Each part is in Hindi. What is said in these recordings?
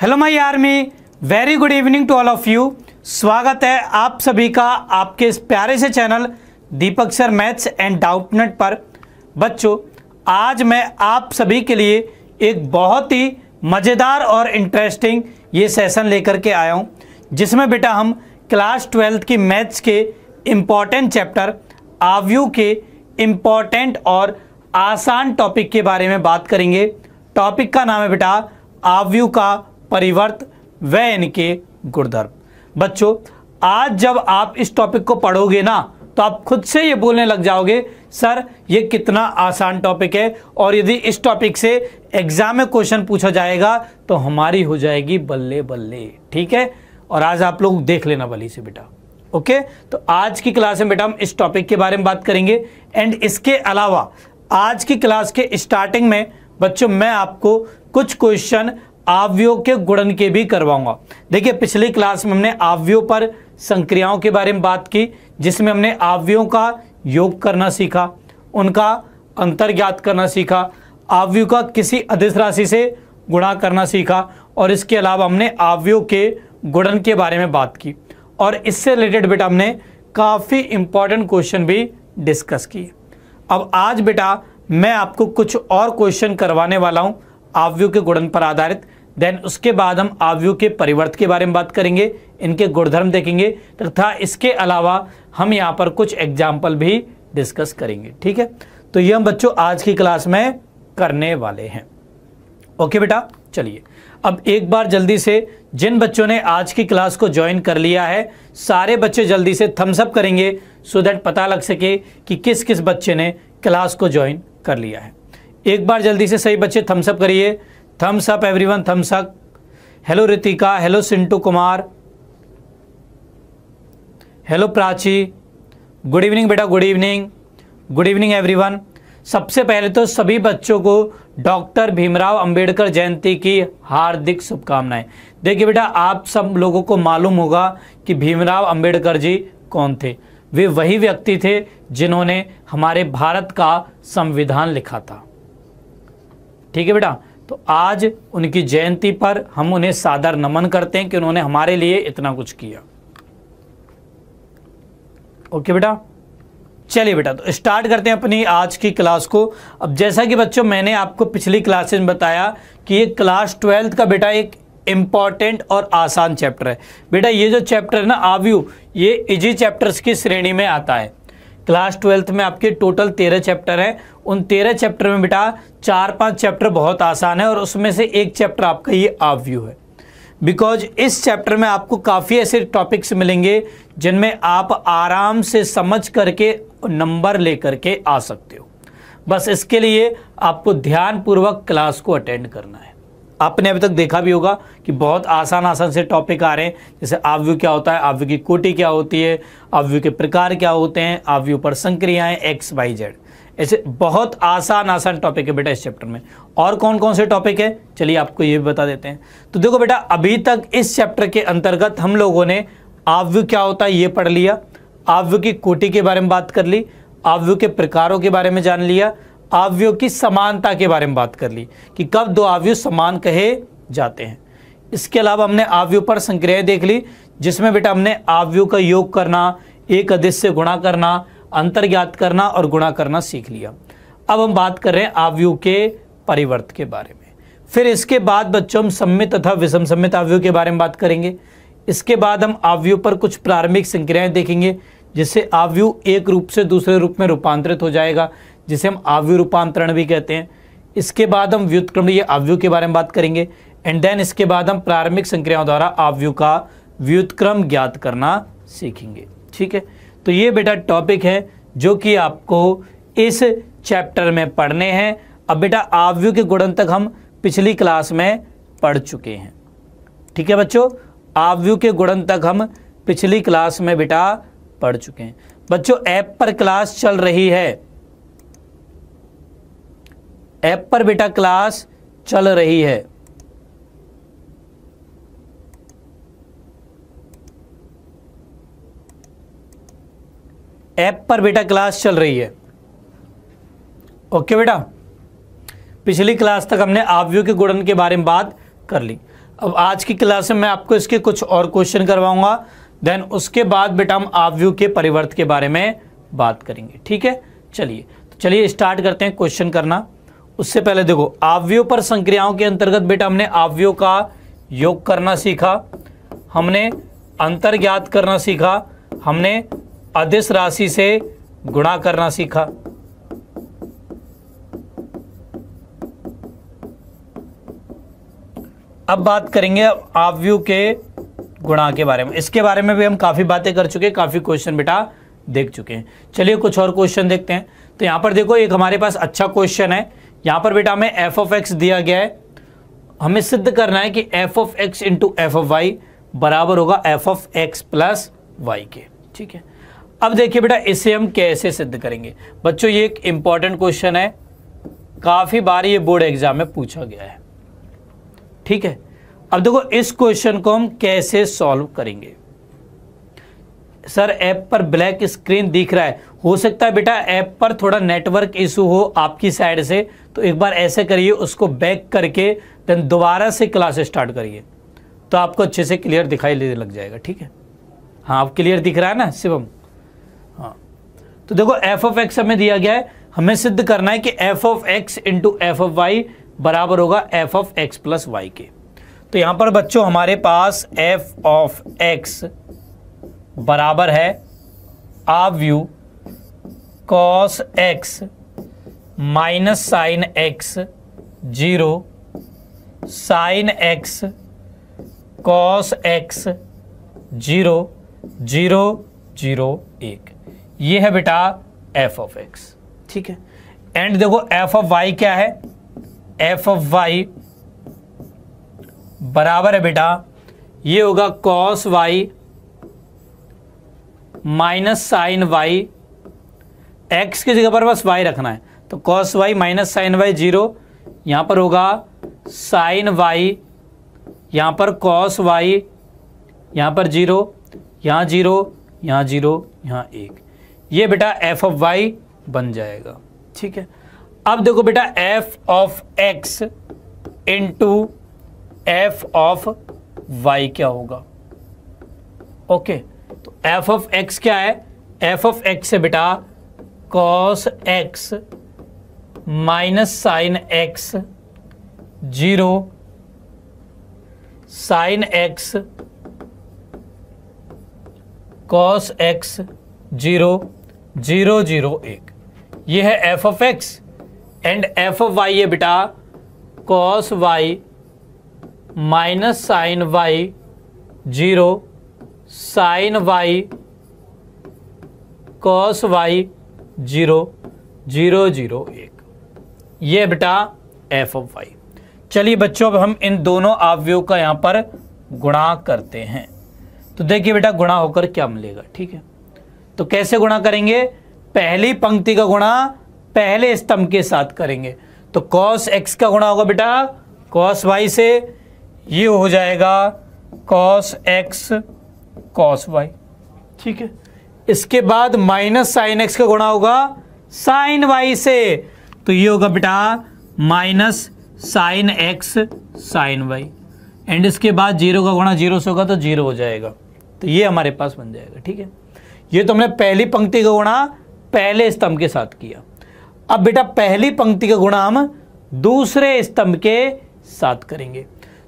hello my army very good evening to all of you स्वागत है आप सभी का आपके इस प्यारे से चैनल Deepak sir maths and Doubtnet पर बच्चों आज मैं आप सभी के लिए एक बहुत ही मज़ेदार और इंटरेस्टिंग ये सेशन लेकर के आया हूँ जिसमें बेटा हम क्लास ट्वेल्थ की मैथ्स के इम्पॉर्टेंट चैप्टर आवयू के इम्पॉर्टेंट और आसान टॉपिक के बारे में बात करेंगे टॉपिक का नाम है बेटा आवयू का परिवर्त व इनके गुणधर्म बच्चों आज जब आप इस टॉपिक को पढ़ोगे ना तो आप खुद से ये बोलने लग जाओगे सर ये कितना आसान टॉपिक है और यदि इस टॉपिक से एग्जाम में क्वेश्चन पूछा जाएगा तो हमारी हो जाएगी बल्ले बल्ले ठीक है और आज आप लोग देख लेना बली से बेटा ओके तो आज की क्लास में बेटा हम इस टॉपिक के बारे में बात करेंगे एंड इसके अलावा आज की क्लास के स्टार्टिंग में बच्चों मैं आपको कुछ क्वेश्चन आवयों के गुणन के भी करवाऊंगा देखिए पिछली क्लास में हमने आवयों पर संक्रियाओं के बारे में बात की जिसमें हमने आवयों का योग करना सीखा उनका अंतर ज्ञात करना सीखा आवयु का किसी अधिस राशि से गुणा करना सीखा और इसके अलावा हमने आवयों के गुणन के बारे में बात की और इससे रिलेटेड बेटा हमने काफ़ी इंपॉर्टेंट क्वेश्चन भी डिस्कस किए अब आज बेटा मैं आपको कुछ और क्वेश्चन करवाने वाला हूँ आवयु के गुणन पर आधारित देन उसके बाद हम आवयु के परिवर्त के बारे में बात करेंगे इनके गुणधर्म देखेंगे तथा इसके अलावा हम यहाँ पर कुछ एग्जाम्पल भी डिस्कस करेंगे ठीक है तो ये हम बच्चों आज की क्लास में करने वाले हैं ओके बेटा चलिए अब एक बार जल्दी से जिन बच्चों ने आज की क्लास को ज्वाइन कर लिया है सारे बच्चे जल्दी से थम्सअप करेंगे सो दैट पता लग सके कि किस किस बच्चे ने क्लास को ज्वाइन कर लिया है एक बार जल्दी से सही बच्चे थम्सअप करिए thumbs up everyone thumbs up hello Ritika hello Sintu Kumar hello Prachi good evening बेटा good evening good evening everyone सबसे पहले तो सभी बच्चों को डॉक्टर भीमराव अंबेडकर जयंती की हार्दिक शुभकामनाएं देखिए बेटा आप सब लोगों को मालूम होगा कि भीमराव अंबेडकर जी कौन थे वे वही व्यक्ति थे जिन्होंने हमारे भारत का संविधान लिखा था ठीक है बेटा तो आज उनकी जयंती पर हम उन्हें सादर नमन करते हैं कि उन्होंने हमारे लिए इतना कुछ किया ओके बेटा चलिए बेटा तो स्टार्ट करते हैं अपनी आज की क्लास को अब जैसा कि बच्चों मैंने आपको पिछली क्लासेस में बताया कि ये क्लास ट्वेल्थ का बेटा एक इम्पॉर्टेंट और आसान चैप्टर है बेटा ये जो चैप्टर है ना आव्यू ये इजी चैप्टर्स की श्रेणी में आता है क्लास ट्वेल्थ में आपके टोटल तेरह चैप्टर हैं उन तेरह चैप्टर में बेटा चार पांच चैप्टर बहुत आसान है और उसमें से एक चैप्टर आपका ये आप व्यू है बिकॉज इस चैप्टर में आपको काफ़ी ऐसे टॉपिक्स मिलेंगे जिनमें आप आराम से समझ करके नंबर ले करके आ सकते हो बस इसके लिए आपको ध्यानपूर्वक क्लास को अटेंड करना है आपने अभी तक देखा भी होगा कि बहुत आसान आसान से टॉपिक आ रहे हैं जैसे आव्यु क्या होता है आव्यु की कोटि क्या होती है आव्यु के प्रकार क्या होते हैं आव्यु पर संक्रियाएं एक्स वाई जेड ऐसे बहुत आसान आसान टॉपिक है बेटा इस चैप्टर में और कौन कौन से टॉपिक है चलिए आपको ये भी बता देते हैं तो देखो बेटा अभी तक इस चैप्टर के अंतर्गत हम लोगों ने आव्यु क्या होता है ये पढ़ लिया आव्यु की कोटि के बारे में बात कर ली आव्यु के प्रकारों के बारे में जान लिया आवयों की समानता के बारे में बात कर ली कि कब दो आवयु समान कहे जाते हैं इसके अलावा हमने आवयु पर संक्रह देख ली जिसमें बेटा हमने आवयु का योग करना एक अदिश से गुणा करना अंतर ज्ञात करना और गुणा करना सीख लिया अब हम बात कर रहे हैं आवयु के परिवर्त के बारे में फिर इसके बाद बच्चों हम सम्मित तथा विषम सम्मित आवयु के बारे में बात करेंगे इसके बाद हम आवयु पर कुछ प्रारंभिक संक्रियाएं देखेंगे जिससे आवयु एक रूप से दूसरे रूप में रूपांतरित हो जाएगा जिसे हम आव्यु रूपांतरण भी कहते हैं इसके बाद हम व्युतक्रम ये आव्यु के बारे में बात करेंगे एंड देन इसके बाद हम प्रारंभिक संक्रियाओं द्वारा आव्यु का व्युतक्रम ज्ञात करना सीखेंगे ठीक है तो ये बेटा टॉपिक है जो कि आपको इस चैप्टर में पढ़ने हैं अब बेटा आव्यु के गुणन तक हम पिछली क्लास में पढ़ चुके हैं ठीक है बच्चों आव्यु के गुणन तक हम पिछली क्लास में बेटा पढ़ चुके हैं बच्चों ऐप पर क्लास चल रही है ऐप पर बेटा क्लास चल रही है ऐप पर बेटा क्लास चल रही है ओके बेटा पिछली क्लास तक हमने आवयू के गुणन के बारे में बात कर ली अब आज की क्लास में मैं आपको इसके कुछ और क्वेश्चन करवाऊंगा देन उसके बाद बेटा हम आवयू के परिवर्त के बारे में बात करेंगे ठीक है चलिए तो चलिए स्टार्ट करते हैं क्वेश्चन करना उससे पहले देखो आवयो पर संक्रियाओं के अंतर्गत बेटा हमने आवयो का योग करना सीखा हमने अंतर ज्ञात करना सीखा हमने अधिस राशि से गुणा करना सीखा अब बात करेंगे आवयु के गुणा के बारे में इसके बारे में भी हम काफ़ी बातें कर चुके हैं काफ़ी क्वेश्चन बेटा देख चुके हैं चलिए कुछ और क्वेश्चन देखते हैं तो यहां पर देखो एक हमारे पास अच्छा क्वेश्चन है यहां पर बेटा हमें एफ ऑफ एक्स दिया गया है हमें सिद्ध करना है कि F of X into F of Y बराबर होगा F of X plus Y के ठीक है अब देखिए बेटा इसे हम कैसे सिद्ध करेंगे बच्चों ये एक इंपॉर्टेंट क्वेश्चन है काफ़ी बार ये बोर्ड एग्जाम में पूछा गया है ठीक है अब देखो इस क्वेश्चन को हम कैसे सॉल्व करेंगे सर ऐप पर ब्लैक स्क्रीन दिख रहा है हो सकता है बेटा ऐप पर थोड़ा नेटवर्क इशू हो आपकी साइड से तो एक बार ऐसे करिए उसको बैक करके देन दोबारा से क्लास स्टार्ट करिए तो आपको अच्छे से क्लियर दिखाई देने लग जाएगा ठीक है हाँ आप क्लियर दिख रहा है ना शिवम हाँ तो देखो एफ ऑफ एक्स हमें दिया गया है हमें सिद्ध करना है कि F of X into F of Y बराबर होगा F of X plus Y के तो यहाँ पर बच्चों हमारे पास एफ ऑफ एक्स बराबर है आव्यू cos X minus sine X zero sine X cos X zero zero zero एक ये है बेटा एफ ऑफ एक्स ठीक है एंड देखो एफ ऑफ वाई क्या है एफ ऑफ वाई बराबर है बेटा ये होगा cos Y minus sine Y X की जगह पर बस वाई रखना है तो cos Y minus sine Y zero यहाँ पर होगा साइन वाई यहाँ पर कॉस वाई यहाँ पर जीरो यहाँ जीरो यहाँ जीरो यहाँ एक ये बेटा एफ ऑफ वाई बन जाएगा ठीक है अब देखो बेटा F of X into F of Y क्या होगा ओके तो एफ ऑफ एक्स क्या है एफ ऑफ एक्स से बेटा cos X minus sine X zero sine X cos X zero zero zero एक ये है F of X and F of Y है बेटा cos Y minus sine Y zero sine Y cos Y zero zero zero एक ये बेटा एफ ऑफ वाई चलिए बच्चों अब हम इन दोनों आवयों का यहाँ पर गुणा करते हैं तो देखिए बेटा गुणा होकर क्या मिलेगा ठीक है तो कैसे गुणा करेंगे पहली पंक्ति का गुणा पहले स्तंभ के साथ करेंगे तो कॉस एक्स का गुणा होगा बेटा कॉस वाई से ये हो जाएगा कॉस एक्स कॉस वाई ठीक है इसके बाद माइनस साइन एक्स का गुणा होगा साइन वाई से तो ये होगा बेटा minus sine X sine Y and इसके बाद जीरो का गुणा जीरो से होगा तो जीरो हो जाएगा तो ये हमारे पास बन जाएगा ठीक है ये तो हमने पहली पंक्ति का गुणा पहले स्तंभ के साथ किया अब बेटा पहली पंक्ति का गुणा हम दूसरे स्तंभ के साथ करेंगे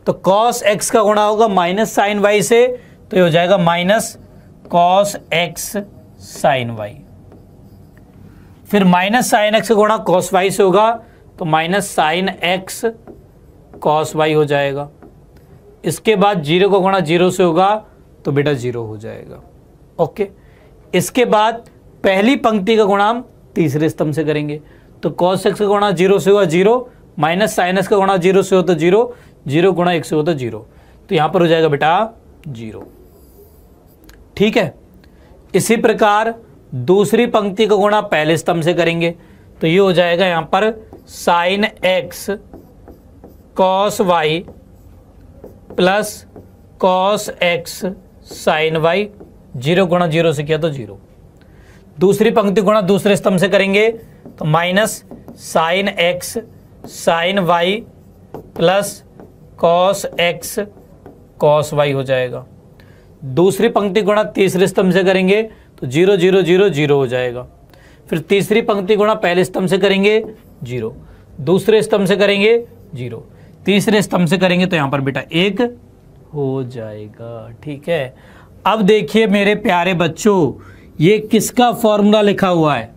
तो कॉस एक्स का गुणा होगा माइनस साइन वाई से तो ये हो जाएगा minus cos X sine Y फिर माइनस साइन एक्स गुणा कॉस वाई से होगा तो minus sine X cos Y हो जाएगा इसके बाद जीरो को गुणा जीरो से होगा तो बेटा जीरो हो जाएगा ओके इसके बाद पहली पंक्ति का गुणा हम तीसरे स्तंभ से करेंगे तो कॉस एक्स का गुणा जीरो से होगा जीरो माइनस साइन एक्स का गुणा जीरो से होता जीरो जीरो गुणा एक से होता जीरो तो यहां पर हो जाएगा बेटा जीरो ठीक है इसी प्रकार दूसरी पंक्ति का गुणा पहले स्तंभ से करेंगे तो ये हो जाएगा यहां पर sine X cos Y plus cos X sine Y zero गुणा जीरो से किया तो जीरो दूसरी पंक्ति गुणा दूसरे स्तंभ से करेंगे तो minus sine X sine Y plus cos X cos Y हो जाएगा दूसरी पंक्ति गुणा तीसरे स्तंभ से करेंगे तो जीरो जीरो जीरो जीरो हो जाएगा फिर तीसरी पंक्ति गुणा पहले स्तंभ से करेंगे जीरो दूसरे स्तंभ से करेंगे जीरो तीसरे स्तंभ से करेंगे तो यहाँ पर बेटा एक हो जाएगा ठीक है अब देखिए मेरे प्यारे बच्चों ये किसका फॉर्मूला लिखा हुआ है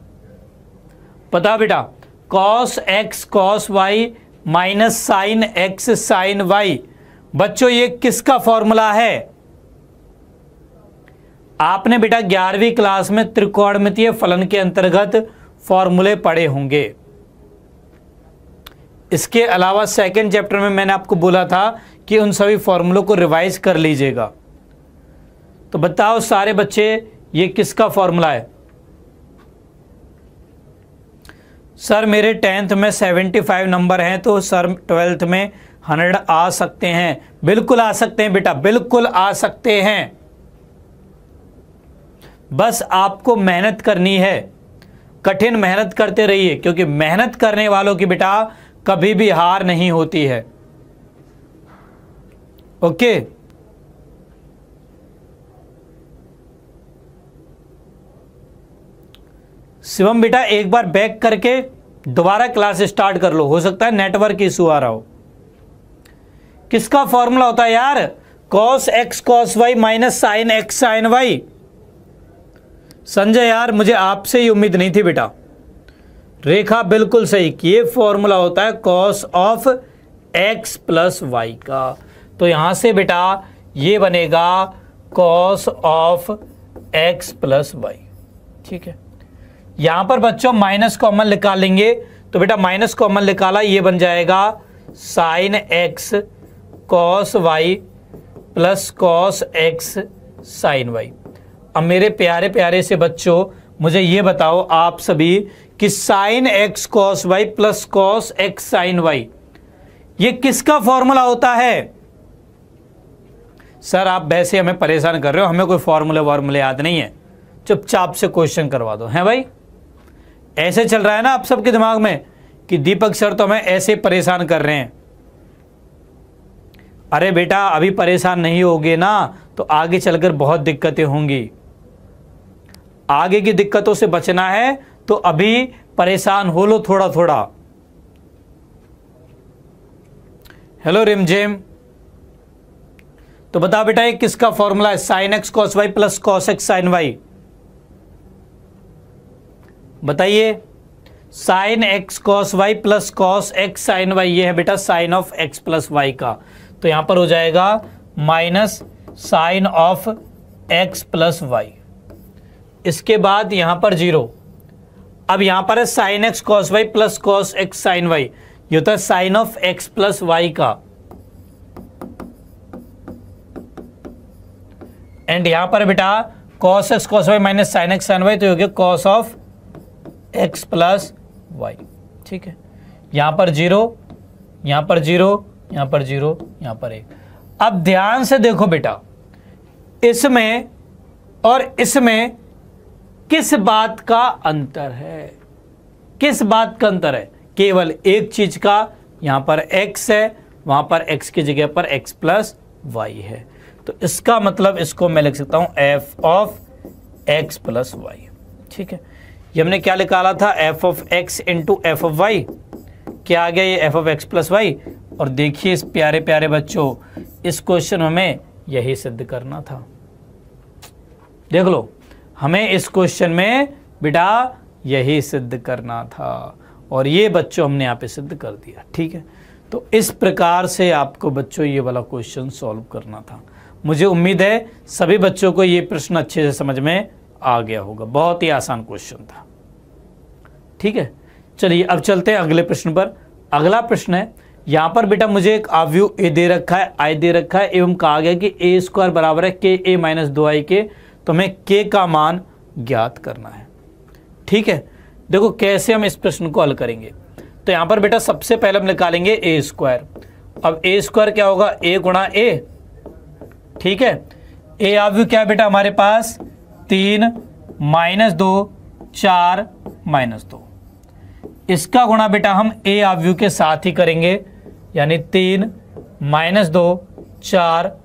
पता बेटा cos X cos Y minus sine X sine Y बच्चों ये किसका फॉर्मूला है आपने बेटा ग्यारहवीं क्लास में त्रिकोणमितीय फलन के अंतर्गत फॉर्मूले पढ़े होंगे इसके अलावा सेकेंड चैप्टर में मैंने आपको बोला था कि उन सभी फॉर्मूलों को रिवाइज कर लीजिएगा तो बताओ सारे बच्चे ये किसका फॉर्मूला है सर मेरे टेंथ में सेवेंटी फाइव नंबर हैं तो सर ट्वेल्थ में हंड्रेड आ सकते हैं बिल्कुल आ सकते हैं बेटा बिल्कुल आ सकते हैं बस आपको मेहनत करनी है कठिन मेहनत करते रहिए क्योंकि मेहनत करने वालों की बेटा कभी भी हार नहीं होती है ओके शिवम बेटा एक बार बैक करके दोबारा क्लास स्टार्ट कर लो हो सकता है नेटवर्क इशू आ रहा हो किसका फॉर्मूला होता है यार cos X cos Y minus sine X sine Y Sanjay यार मुझे आपसे ही उम्मीद नहीं थी बेटा रेखा बिल्कुल सही ये फॉर्मूला होता है cos of X plus Y का तो यहां से बेटा ये बनेगा cos of X plus Y ठीक है यहां पर बच्चों माइनस कॉमन निकालेंगे तो बेटा माइनस कॉमन निकाला ये बन जाएगा sine X cos Y plus cos X sine Y अब मेरे प्यारे प्यारे से बच्चों मुझे ये बताओ आप सभी कि sine X cos Y plus cos X sine Y ये किसका फॉर्मूला होता है सर आप वैसे हमें परेशान कर रहे हो हमें कोई फॉर्मूले वार्मूले याद नहीं है चुपचाप से क्वेश्चन करवा दो हैं भाई ऐसे चल रहा है ना आप सबके दिमाग में कि दीपक सर तो हमें ऐसे परेशान कर रहे हैं अरे बेटा अभी परेशान नहीं होगे ना तो आगे चलकर बहुत दिक्कतें होंगी आगे की दिक्कतों से बचना है तो अभी परेशान हो लो थोड़ा थोड़ा हेलो रिमझेम तो बता बेटा ये किसका फॉर्मूला है sine X cos Y plus cos X sine Y बताइए sine X cos Y plus cos X sine Y ये है बेटा sine of X plus Y का तो यहां पर हो जाएगा minus sine of X plus Y इसके बाद यहां पर जीरो अब यहां पर है sine X cos Y plus cos X sine Y ये होता है sine of X plus Y का एंड यहां पर बेटा cos X cos Y minus sine X sine Y तो योग्य cos of X plus Y ठीक है यहां पर जीरो यहां पर जीरो यहां पर जीरो यहां पर एक अब ध्यान से देखो बेटा इसमें और इसमें किस बात का अंतर है किस बात का अंतर है केवल एक चीज का यहां पर x है वहां पर x की जगह पर x प्लस वाई है तो इसका मतलब इसको मैं लिख सकता हूं f of x plus Y ठीक है ये हमने क्या निकाला था f of x into F of Y क्या आ गया ये f of x plus Y और देखिए इस प्यारे प्यारे बच्चों इस क्वेश्चन में यही सिद्ध करना था देख लो हमें इस क्वेश्चन में बेटा यही सिद्ध करना था और ये बच्चों हमने यहाँ पे सिद्ध कर दिया ठीक है तो इस प्रकार से आपको बच्चों ये वाला क्वेश्चन सॉल्व करना था मुझे उम्मीद है सभी बच्चों को ये प्रश्न अच्छे से समझ में आ गया होगा बहुत ही आसान क्वेश्चन था ठीक है चलिए अब चलते हैं अगले प्रश्न पर अगला प्रश्न है यहाँ पर बेटा मुझे एक आव्यू ए दे रखा है आई दे रखा है एवं कहा गया कि ए स्क्वायर बराबर है के ए माइनस दो आई के हमें के का मान ज्ञात करना है ठीक है देखो कैसे हम इस प्रश्न को हल करेंगे तो यहां पर बेटा सबसे पहले हम निकालेंगे ए स्क्वायर अब ए स्क्वायर क्या होगा ए गुणा ए ठीक है ए आव्यू क्या है बेटा हमारे पास तीन माइनस दो चार माइनस दो इसका गुणा बेटा हम ए आव्यू के साथ ही करेंगे यानी तीन माइनस दो चार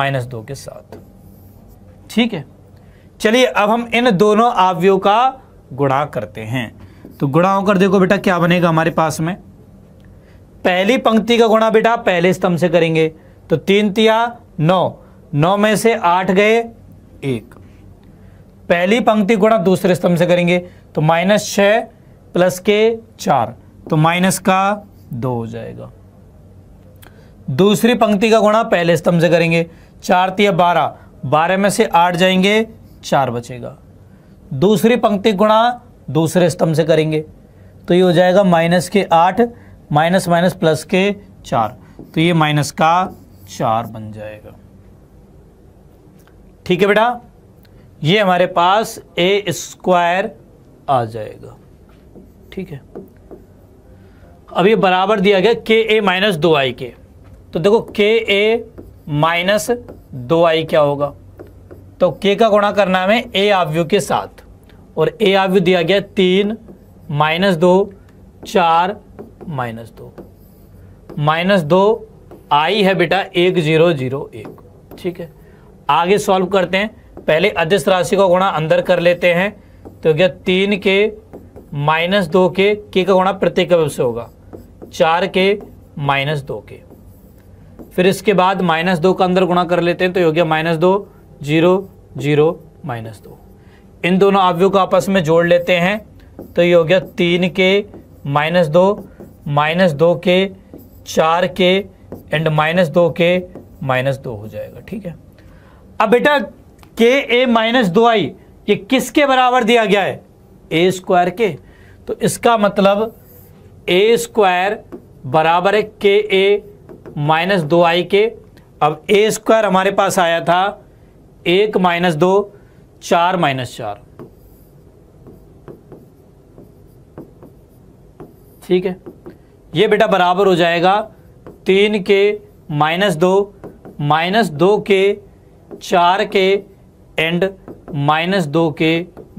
माइनस दो के साथ ठीक है चलिए अब हम इन दोनों आवयों का गुणा करते हैं तो गुणा होकर देखो बेटा क्या बनेगा हमारे पास में पहली पंक्ति का गुणा बेटा पहले स्तंभ से करेंगे तो तीन तिया नौ नौ में से आठ गए एक पहली पंक्ति गुणा दूसरे स्तंभ से करेंगे तो माइनस छ प्लस के चार तो माइनस का दो हो जाएगा दूसरी पंक्ति का गुणा पहले स्तंभ से करेंगे चार तिया बारह बारह में से आठ जाएंगे चार बचेगा दूसरी पंक्ति गुणा दूसरे स्तंभ से करेंगे तो ये हो जाएगा माइनस के आठ माइनस माइनस प्लस के चार तो ये माइनस का चार बन जाएगा ठीक है बेटा ये हमारे पास ए स्क्वायर आ जाएगा ठीक है अब ये बराबर दिया गया के ए माइनस दो आई के तो देखो के ए माइनस दो आई क्या होगा तो के का गुणा करना है ए आवयु के साथ और ए आवयु दिया गया तीन माइनस दो चार माइनस दो माइनस दो आई है बेटा एक जीरो जीरो एक ठीक है आगे सॉल्व करते हैं पहले अध्यक्ष राशि का गुणा अंदर कर लेते हैं तो क्या तीन के माइनस दो के के का गुणा प्रत्येक अवयव से होगा चार के माइनस दो के फिर इसके बाद माइनस दो का अंदर गुणा कर लेते हैं तो योग्य माइनस दो जीरो जीरो माइनस दो इन दोनों आवयु को आपस में जोड़ लेते हैं तो ये हो गया तीन के माइनस दो माइनस दो के चार के एंड माइनस दो के माइनस दो हो जाएगा ठीक है अब बेटा के ए माइनस दो आई ये किसके बराबर दिया गया है ए स्क्वायर के तो इसका मतलब ए स्क्वायर बराबर है के ए माइनस दो आई के अब ए स्क्वायर हमारे पास आया था एक माइनस दो चार माइनस चार ठीक है ये बेटा बराबर हो जाएगा तीन के माइनस दो माइनस दो के चार के एंड माइनस दो के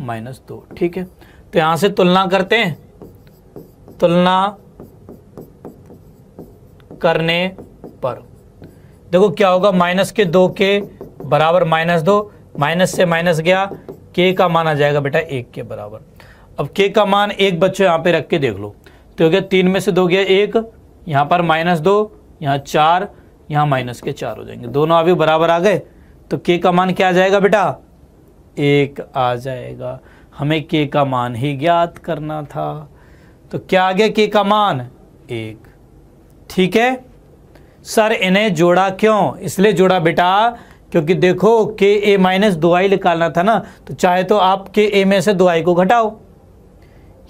माइनस दो ठीक है तो यहां से तुलना करते हैं तुलना करने पर देखो क्या होगा माइनस के दो के बराबर माइनस दो माइनस से माइनस गया के का मान आ जाएगा बेटा एक के बराबर अब के का मान एक बच्चों यहाँ पे रख के देख लो तो क्या तीन में से दो गया एक यहाँ पर माइनस दो यहाँ चार यहाँ माइनस के चार हो जाएंगे दोनों अभी बराबर आ गए तो के का मान क्या आ जाएगा बेटा एक आ जाएगा हमें के का मान ही ज्ञात करना था तो क्या आ गया के का मान एक ठीक है सर इन्हें जोड़ा क्यों इसलिए जोड़ा बेटा क्योंकि देखो के ए माइनस दो आई निकालना था ना तो चाहे तो आप के ए में से दो आई को घटाओ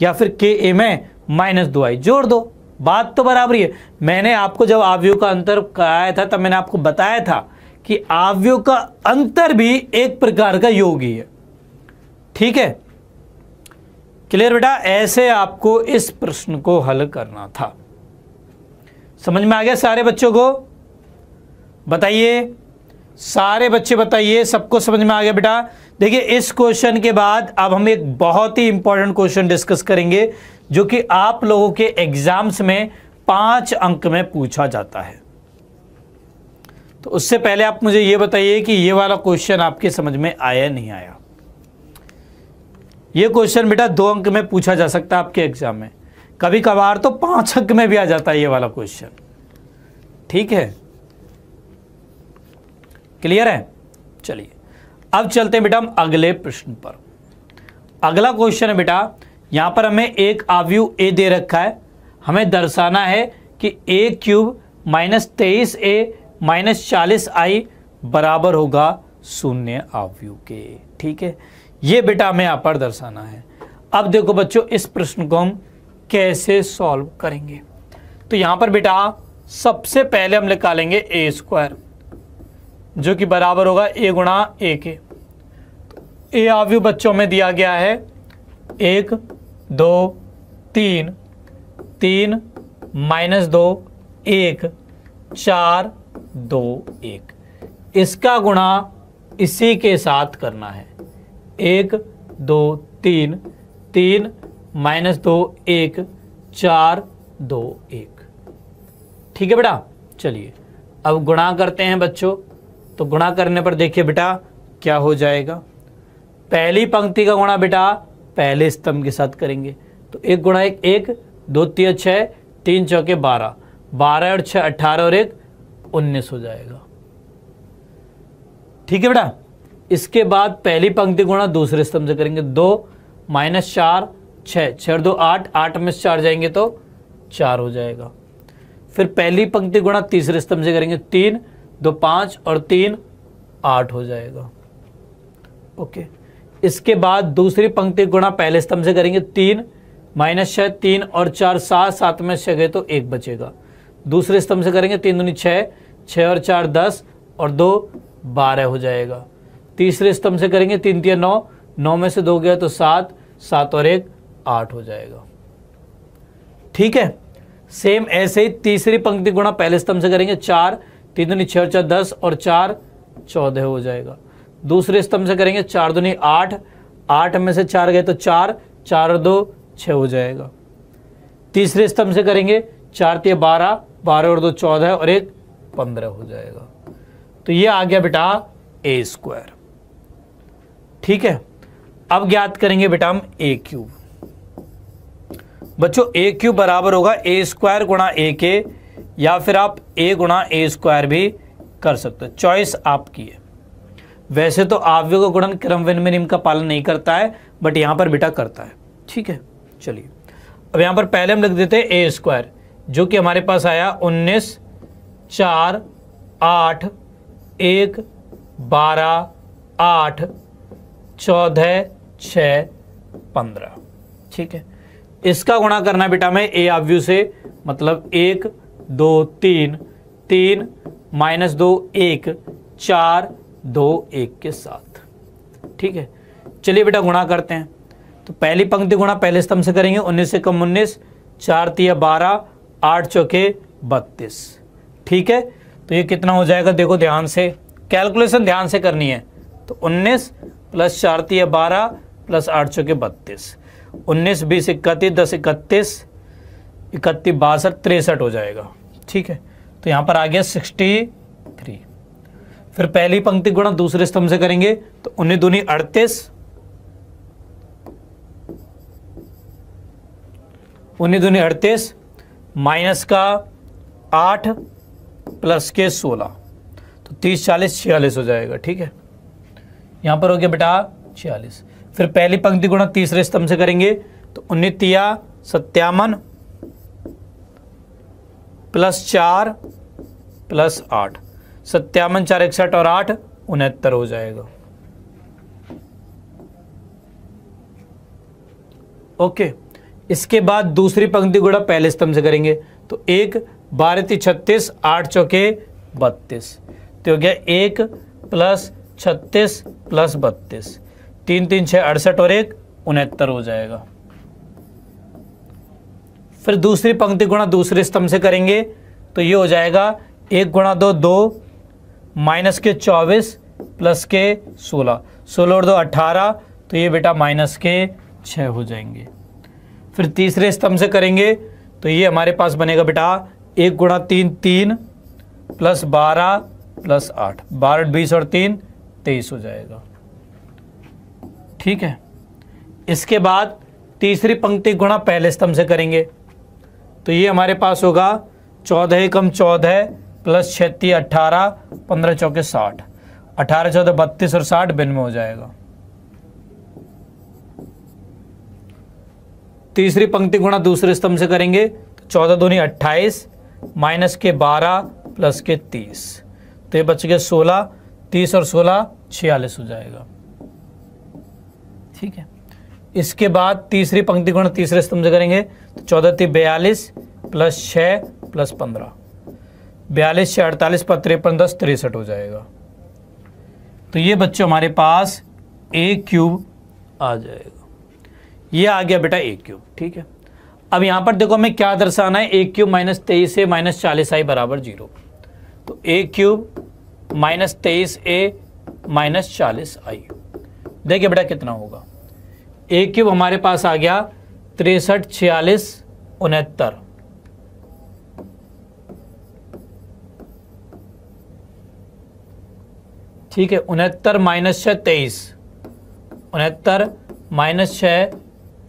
या फिर के ए में माइनस दो आई जोड़ दो बात तो बराबरी है मैंने आपको जब आवयु का अंतर कराया था तब मैंने आपको बताया था कि आवयु का अंतर भी एक प्रकार का योग ही है ठीक है क्लियर बेटा ऐसे आपको इस प्रश्न को हल करना था समझ में आ गया सारे बच्चों को बताइए सारे बच्चे बताइए सबको समझ में आ गया बेटा देखिए इस क्वेश्चन के बाद अब हम एक बहुत ही इंपॉर्टेंट क्वेश्चन डिस्कस करेंगे जो कि आप लोगों के एग्जाम्स में पांच अंक में पूछा जाता है तो उससे पहले आप मुझे ये बताइए कि ये वाला क्वेश्चन आपके समझ में आया नहीं आया ये क्वेश्चन बेटा दो अंक में पूछा जा सकता है आपके एग्जाम में कभी कभार तो पांच अंक में भी आ जाता है ये वाला क्वेश्चन ठीक है क्लियर है चलिए अब चलते हैं बेटा हम अगले प्रश्न पर अगला क्वेश्चन है बेटा यहां पर हमें एक आवयु ए दे रखा है हमें दर्शाना है कि ए क्यूब माइनस तेईस ए माइनस चालीस आई बराबर होगा शून्य आवयु के ठीक है ये बेटा हमें यहां पर दर्शाना है अब देखो बच्चों इस प्रश्न को हम कैसे सॉल्व करेंगे तो यहां पर बेटा सबसे पहले हम निकालेंगे ए स्क्वायर जो कि बराबर होगा ए गुणा ए के ए आव्यू बच्चों में दिया गया है एक दो तीन तीन माइनस दो एक चार दो एक इसका गुणा इसी के साथ करना है एक दो तीन तीन माइनस दो एक चार दो एक ठीक है बेटा चलिए अब गुणा करते हैं बच्चों तो गुणा करने पर देखिए बेटा क्या हो जाएगा पहली पंक्ति का गुणा बेटा पहले स्तंभ के साथ करेंगे तो एक गुणा एक एक दो तीन छः तीन चौके बारह बारह और छः अट्ठारह और एक उन्नीस हो जाएगा ठीक है बेटा इसके बाद पहली पंक्ति गुणा दूसरे स्तंभ से करेंगे दो माइनस चार छः छः और दो आठ आठ में से चार जाएंगे तो चार हो जाएगा फिर पहली पंक्ति गुणा तीसरे स्तंभ से करेंगे तीन दो पाँच और तीन आठ हो जाएगा ओके इसके बाद दूसरी पंक्ति गुणा पहले स्तंभ से करेंगे तीन माइनस छः तीन और चार सात सात में छः गए तो एक बचेगा दूसरे स्तंभ से करेंगे तीन दूनी छः छः और चार दस और दो बारह हो जाएगा तीसरे स्तंभ से करेंगे तीन तीन नौ नौ में से दो गया तो सात सात और एक आठ हो जाएगा ठीक है सेम ऐसे ही तीसरी पंक्ति गुणा पहले स्तंभ से करेंगे चार तीन दुनी छः चार दस और चार चौदह हो जाएगा दूसरे स्तंभ से करेंगे चार दुनी आठ आठ में से चार गए तो चार चार और दो छ हो जाएगा तीसरे स्तंभ से करेंगे चार तीन बारह बारह और दो चौदह और एक पंद्रह हो जाएगा तो ये आ गया बेटा ए स्क्वायर ठीक है अब ज्ञात करेंगे बेटा हम ए क्यूब बच्चों ए क्यूब बराबर होगा ए स्क्वायर गुणा ए के या फिर आप ए गुणा ए स्क्वायर भी कर सकते हो चॉइस आपकी है वैसे तो आव्योग गुणन क्रम विनिमय का पालन नहीं करता है बट यहाँ पर बेटा करता है ठीक है चलिए अब यहाँ पर पहले हम लिख देते हैं ए स्क्वायर जो कि हमारे पास आया उन्नीस चार आठ एक बारह आठ चौदह छ पंद्रह ठीक है इसका गुणा करना बेटा मैं ए आव्यू से मतलब एक दो तीन तीन माइनस दो एक चार दो एक के साथ ठीक है चलिए बेटा गुणा करते हैं तो पहली पंक्ति गुणा पहले स्तंभ से करेंगे उन्नीस से कम उन्नीस चार तिया बारह आठ चौके बत्तीस ठीक है तो ये कितना हो जाएगा देखो ध्यान से कैलकुलेशन ध्यान से करनी है तो उन्नीस प्लस चार तिया बारह प्लस आठ चौके बत्तीस उन्नीस बीस इकतीस दस इकतीस इकतीस बासठ तिरसठ हो जाएगा ठीक है तो यहाँ पर आ गया सिक्सटी थ्री फिर पहली पंक्ति गुणा दूसरे स्तंभ से करेंगे तो उन्नीस दूनी अड़तीस उन्नीस दूनी अड़तीस माइनस का आठ प्लस के सोलह तो तीस चालीस छियालीस हो जाएगा ठीक है यहाँ पर हो गया बेटा छियालीस फिर पहली पंक्ति गुणा तीसरे स्तंभ से करेंगे तो उन्नीतिया सत्यावन प्लस चार प्लस आठ सत्यावन चार इकसठ और आठ उनहत्तर हो जाएगा ओके इसके बाद दूसरी पंक्ति गुणा पहले स्तंभ से करेंगे तो एक बारह ती छत्तीस आठ चौके बत्तीस तो हो गया एक प्लस छत्तीस प्लस बत्तीस तीन तीन छः अड़सठ और एक उनहत्तर हो जाएगा फिर दूसरी पंक्ति गुणा दूसरे स्तंभ से करेंगे तो ये हो जाएगा एक गुणा दो दो माइनस के चौबीस प्लस के सोलह सोलह और दो अट्ठारह तो ये बेटा माइनस के छः हो जाएंगे फिर तीसरे स्तंभ से करेंगे तो ये हमारे पास बनेगा बेटा एक गुणा तीन तीन प्लस बारह प्लस आठ बारह बीस और तीन तेईस हो जाएगा ठीक है इसके बाद तीसरी पंक्ति गुणा पहले स्तंभ से करेंगे तो ये हमारे पास होगा चौदह कम चौदह प्लस छत्तीस अट्ठारह पंद्रह चौके साठ अठारह चौदह बत्तीस और साठ बिन में हो जाएगा तीसरी पंक्ति गुणा दूसरे स्तंभ से करेंगे तो चौदह दोनी अट्ठाईस माइनस के बारह प्लस के तीस तो ये बच गए सोलह तीस और सोलह छियालीस हो जाएगा ठीक है इसके बाद तीसरी पंक्ति गुण तीसरे स्तंभ से करेंगे तो चौदह ती बयालीस प्लस छः प्लस पंद्रह बयालीस से अड़तालीस पर तिरपन दस तिरसठ हो जाएगा तो ये बच्चों हमारे पास ए क्यूब आ जाएगा ये आ गया बेटा ए क्यूब ठीक है अब यहाँ पर देखो हमें क्या दर्शाना है ए क्यूब माइनस तेईस ए माइनस चालीस आई बराबर जीरो तो ए क्यूब माइनस तेईस ए माइनस चालीस आई देखिए बेटा कितना होगा ए क्यूब हमारे पास आ गया तिरसठ छियालीस उनहत्तर ठीक है उनहत्तर माइनस छ तेईस उनहत्तर माइनस छ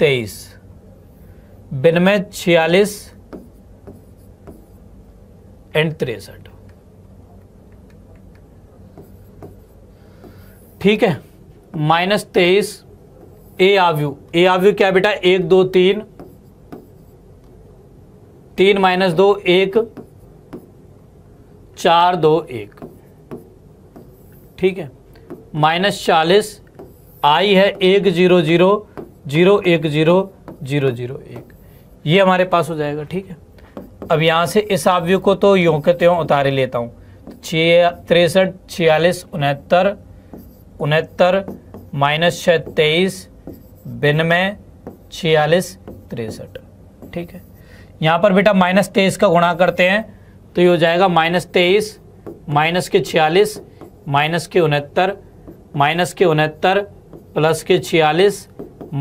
तेईस बिनवे छियालीस एंड तिरसठ ठीक है माइनस तेईस ए आव्यू ए आव्यू क्या बेटा एक दो तीन तीन माइनस दो एक चार दो एक ठीक है माइनस चालीस आई है एक जीरो जीरो जीरो एक जीरो जीरो जीरो एक ये हमारे पास हो जाएगा ठीक है अब यहाँ से इस आव्यू को तो यों के त्यों उतारे लेता हूँ छ तिरसठ छियालीस उनहत्तर उनहत्तर माइनस छः तेईस बिनमे छियालीस तिरसठ ठीक है यहाँ पर बेटा माइनस तेईस का गुणा करते हैं तो ये हो जाएगा माइनस तेईस माइनस के छियालीस माइनस के उनहत्तर माइनस के उनहत्तर प्लस के छियालीस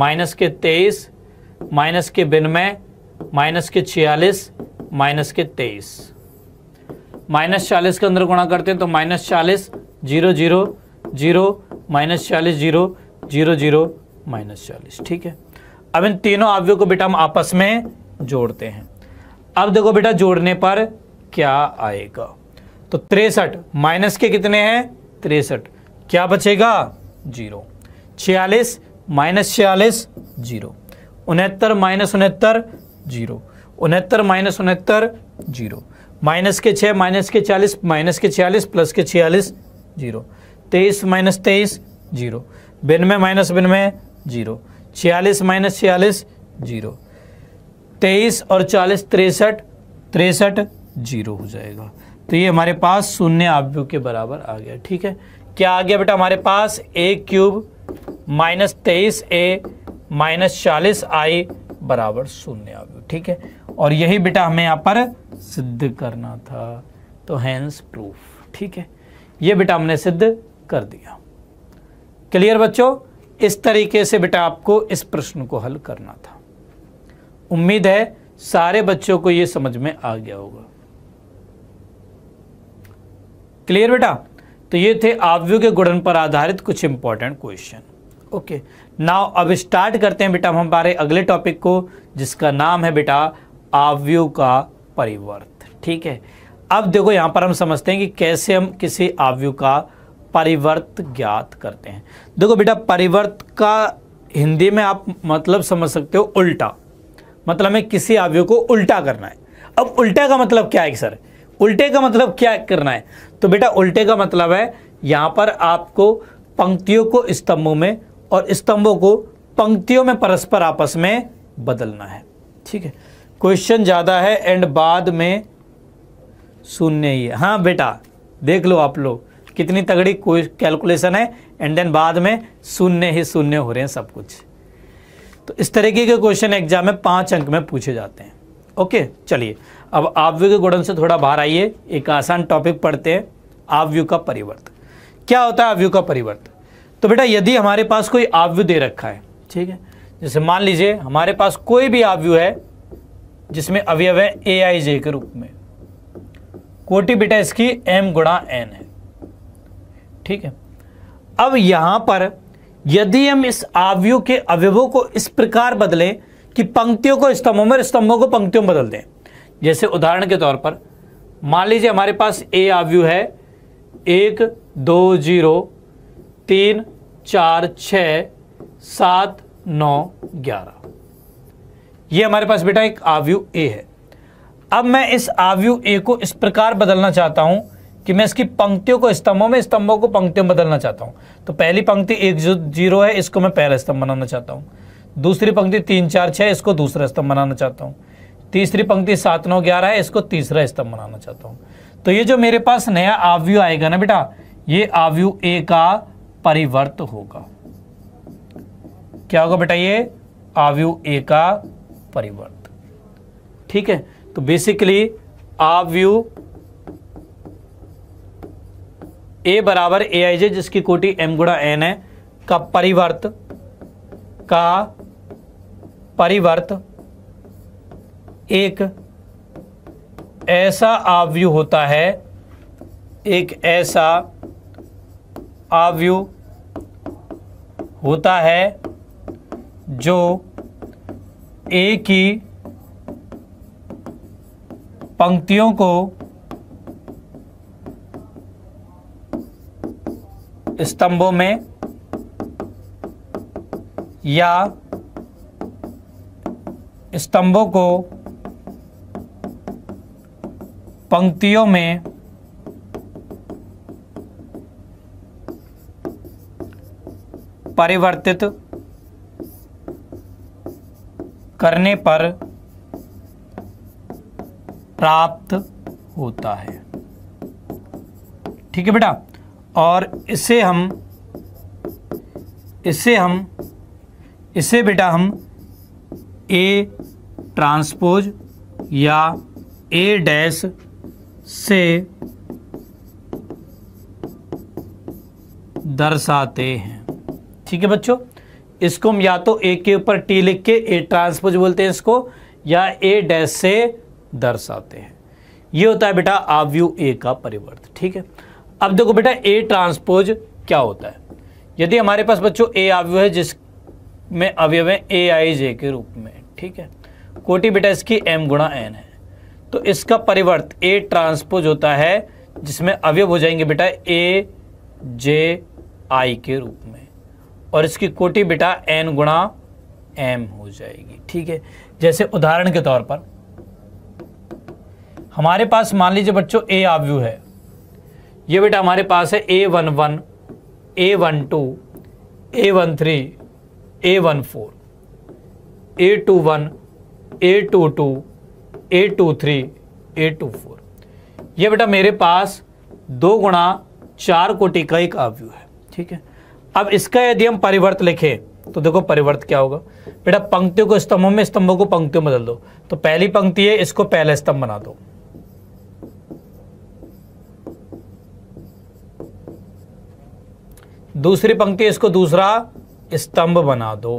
माइनस के तेईस माइनस के बिनमय माइनस के छियालीस माइनस के तेईस माइनस चालीस के अंदर गुणा करते हैं तो माइनस चालीस जीरो जीरो जीरो माइनस चालीस जीरो जीरो जीरो माइनस चालीस ठीक है अब इन तीनों आवयों को बेटा हम आपस में जोड़ते हैं अब देखो बेटा जोड़ने पर क्या आएगा तो तिरसठ माइनस के कितने हैं तिरसठ क्या बचेगा जीरो छियालीस माइनस छियालीस जीरो उनहत्तर माइनस उनहत्तर जीरो उनहत्तर माइनस उनहत्तर जीरो माइनस के छः माइनस के चालीस माइनस के छियालीस प्लस के छियालीस जीरो तेईस माइनस तेईस जीरो बिन में माइनस बिन में जीरो छियालीस माइनस छियालीस जीरो तेईस और चालीस तिरसठ तिरसठ जीरो हो जाएगा तो ये हमारे पास शून्य आव्यूह के बराबर आ गया ठीक है क्या आ गया बेटा हमारे पास ए क्यूब माइनस तेईस ए माइनस चालीस आई बराबर शून्य आव्यूह ठीक है और यही बेटा हमें यहाँ पर सिद्ध करना था तो हैंस प्रूफ ठीक है ये बेटा हमने सिद्ध कर दिया क्लियर बच्चों इस तरीके से बेटा आपको इस प्रश्न को हल करना था उम्मीद है सारे बच्चों को यह समझ में आ गया होगा क्लियर बेटा तो ये थे आवयु के गुणन पर आधारित कुछ इंपॉर्टेंट क्वेश्चन ओके नाउ अब स्टार्ट करते हैं बेटा हम हमारे अगले टॉपिक को जिसका नाम है बेटा आवयु का परिवर्त ठीक है अब देखो यहां पर हम समझते हैं कि कैसे हम किसी आवयु का परिवर्त ज्ञात करते हैं देखो बेटा परिवर्त का हिंदी में आप मतलब समझ सकते हो उल्टा मतलब है किसी आवयु को उल्टा करना है अब उल्टे का मतलब क्या है सर उल्टे का मतलब क्या करना है तो बेटा उल्टे का मतलब है यहाँ पर आपको पंक्तियों को स्तंभों में और स्तंभों को पंक्तियों में परस्पर आपस में बदलना है ठीक है क्वेश्चन ज़्यादा है एंड बाद में सुनने ही है हाँ बेटा देख लो आप लोग कितनी तगड़ी कोई कैलकुलेशन है एंड देन बाद में शून्य ही शून्य हो रहे हैं सब कुछ तो इस तरीके के क्वेश्चन एग्जाम में पांच अंक में पूछे जाते हैं ओके चलिए अब आवव्यू के गुणन से थोड़ा बाहर आइए एक आसान टॉपिक पढ़ते हैं आवव्यू का परिवर्त क्या होता है आवव्यू का परिवर्त तो बेटा यदि हमारे पास कोई आवव्यू दे रखा है ठीक है जैसे मान लीजिए हमारे पास कोई भी आवव्यू है जिसमें अवयव है ए आई जे के रूप में कोटि बेटा इसकी एम गुणा एन है ठीक है अब यहां पर यदि हम इस आवयु के अवयवों को इस प्रकार बदलें कि पंक्तियों को स्तंभों में स्तंभों को पंक्तियों बदल दें जैसे उदाहरण के तौर पर मान लीजिए हमारे पास ए आवयु है एक दो जीरो तीन चार छ सात नौ ग्यारह ये हमारे पास बेटा एक आवयु ए है अब मैं इस आवयु ए को इस प्रकार बदलना चाहता हूं कि मैं इसकी पंक्तियों को स्तंभों में स्तंभों को पंक्तियों में बदलना चाहता हूँ तो पहली पंक्ति एक जो जीरो है इसको मैं पहला स्तंभ बनाना चाहता हूँ दूसरी पंक्ति तीन चार छः इसको दूसरा स्तंभ बनाना चाहता हूँ तीसरी पंक्ति सात नौ ग्यारह है इसको तीसरा स्तंभ बनाना चाहता हूँ तो ये जो मेरे पास नया आवयू आएगा ना बेटा ये आवयू ए का परिवर्त होगा क्या होगा बेटा ये आवयू ए का परिवर्त ठीक है तो बेसिकली आवयू ए बराबर ए आई जे जिसकी कोटि एम गुणा एन है का परिवर्त का परिवर्त एक ऐसा आवयु होता है एक ऐसा आवयु होता है जो ए की पंक्तियों को स्तंभों में या स्तंभों को पंक्तियों में परिवर्तित करने पर प्राप्त होता है ठीक है बेटा और इसे हम इसे हम इसे बेटा हम ए ट्रांसपोज या ए डैश से दर्शाते हैं ठीक है बच्चों इसको हम या तो ए के ऊपर टी लिख के ए ट्रांसपोज बोलते हैं इसको या ए डैश से दर्शाते हैं ये होता है बेटा आवयू ए का परिवर्तन ठीक है अब देखो बेटा ए ट्रांसपोज क्या होता है यदि हमारे पास बच्चों ए अवयव है जिसमें अवयव है ए आई जे के रूप में ठीक है कोटि बेटा इसकी एम गुणा एन है तो इसका परिवर्त ए ट्रांसपोज होता है जिसमें अवयव हो जाएंगे बेटा ए जे आई के रूप में और इसकी कोटि बेटा एन गुणा एम हो जाएगी ठीक है जैसे उदाहरण के तौर पर हमारे पास मान लीजिए बच्चों ए आवयु है ये बेटा हमारे पास है A one one A one two A one three A one four A two one A two two A two three A two four ये बेटा मेरे पास दो गुणा चार कोटि का एक आव्यू है ठीक है अब इसका यदि हम परिवर्त लिखें तो देखो परिवर्त क्या होगा बेटा पंक्तियों को स्तंभों में स्तंभों को पंक्तियों में बदल दो तो पहली पंक्ति है इसको पहला स्तंभ बना दो दूसरी पंक्ति इसको दूसरा स्तंभ बना दो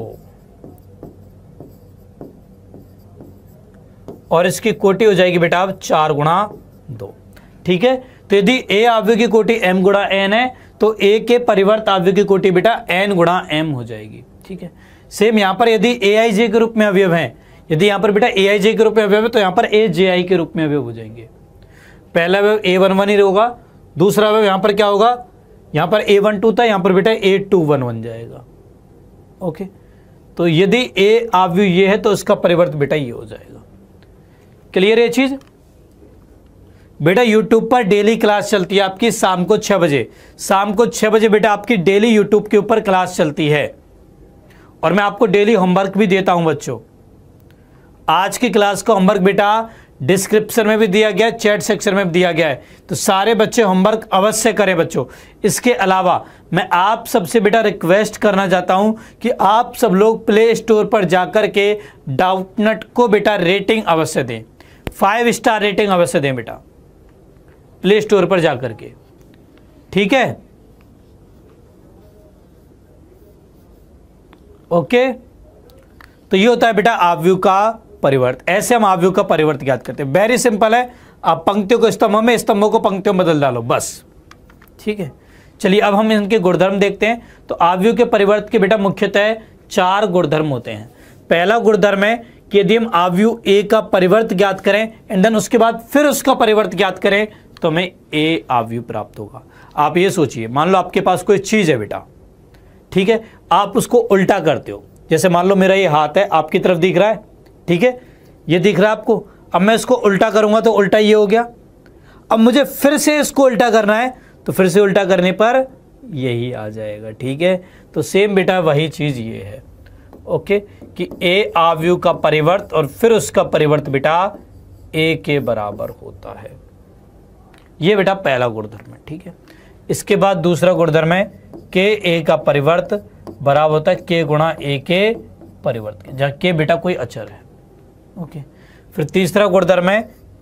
और इसकी कोटी हो जाएगी बेटा अब चार गुणा दो ठीक है तो यदि ए आव्यू की कोटी एम गुणा एन है तो ए के परिवर्त आव्यू की कोटि बेटा एन गुणा एम हो जाएगी ठीक है सेम यहां पर यदि ए आई जे के रूप में अवयव है यदि यहां पर बेटा ए आई जे के रूप में अवयव है तो यहां पर ए जे आई के रूप में अवयव हो जाएंगे पहला अवयव ए वन वन ही होगा दूसरा अवयव यहां पर क्या होगा यहाँ पर ए वन टू था यहाँ पर बेटा ए टू वन बन जाएगा ओके तो यदि ए आव्यू ये है तो इसका परिवर्तन बेटा ये हो जाएगा क्लियर है चीज़ बेटा यूट्यूब पर डेली क्लास चलती है आपकी शाम को छह बजे शाम को छह बजे बेटा आपकी डेली यूट्यूब के ऊपर क्लास चलती है और मैं आपको डेली होमवर्क भी देता हूं बच्चों आज की क्लास का होमवर्क बेटा डिस्क्रिप्शन में भी दिया गया है चैट सेक्शन में भी दिया गया है तो सारे बच्चे होमवर्क अवश्य करें बच्चों इसके अलावा मैं आप सबसे बेटा रिक्वेस्ट करना चाहता हूं कि आप सब लोग प्ले स्टोर पर जाकर के डाउटनट को बेटा रेटिंग अवश्य दें फाइव स्टार रेटिंग अवश्य दें बेटा प्ले स्टोर पर जाकर के ठीक है ओके तो ये होता है बेटा आवयू का परिवर्त ऐसे हम आवयु का परिवर्त ज्ञात करते हैं वेरी सिंपल है आप पंक्तियों को स्तंभों में स्तंभों को पंक्तियों में बदल डालो बस ठीक है चलिए अब हम इनके गुणधर्म देखते हैं तो आवयु के परिवर्त के बेटा मुख्यतः चार गुणधर्म होते हैं पहला गुणधर्म है कि यदि हम आवयु ए का परिवर्त ज्ञात करें एंड देन उसके बाद फिर उसका परिवर्त ज्ञात करें तो हमें ए आवयु प्राप्त होगा आप ये सोचिए मान लो आपके पास कोई चीज़ है बेटा ठीक है आप उसको उल्टा करते हो जैसे मान लो मेरा ये हाथ है आपकी तरफ दिख रहा है ठीक है ये दिख रहा है आपको अब मैं इसको उल्टा करूंगा तो उल्टा ये हो गया अब मुझे फिर से इसको उल्टा करना है तो फिर से उल्टा करने पर यही आ जाएगा ठीक है तो सेम बेटा वही चीज़ ये है ओके कि ए आवयु का परिवर्त और फिर उसका परिवर्त बेटा ए के बराबर होता है ये बेटा पहला गुणधर्म है ठीक है इसके बाद दूसरा गुणधर्म है के ए का परिवर्त बराबर होता है के गुणा ए के परिवर्त के के बेटा कोई अचर है ओके फिर तीसरा गुणधर्म है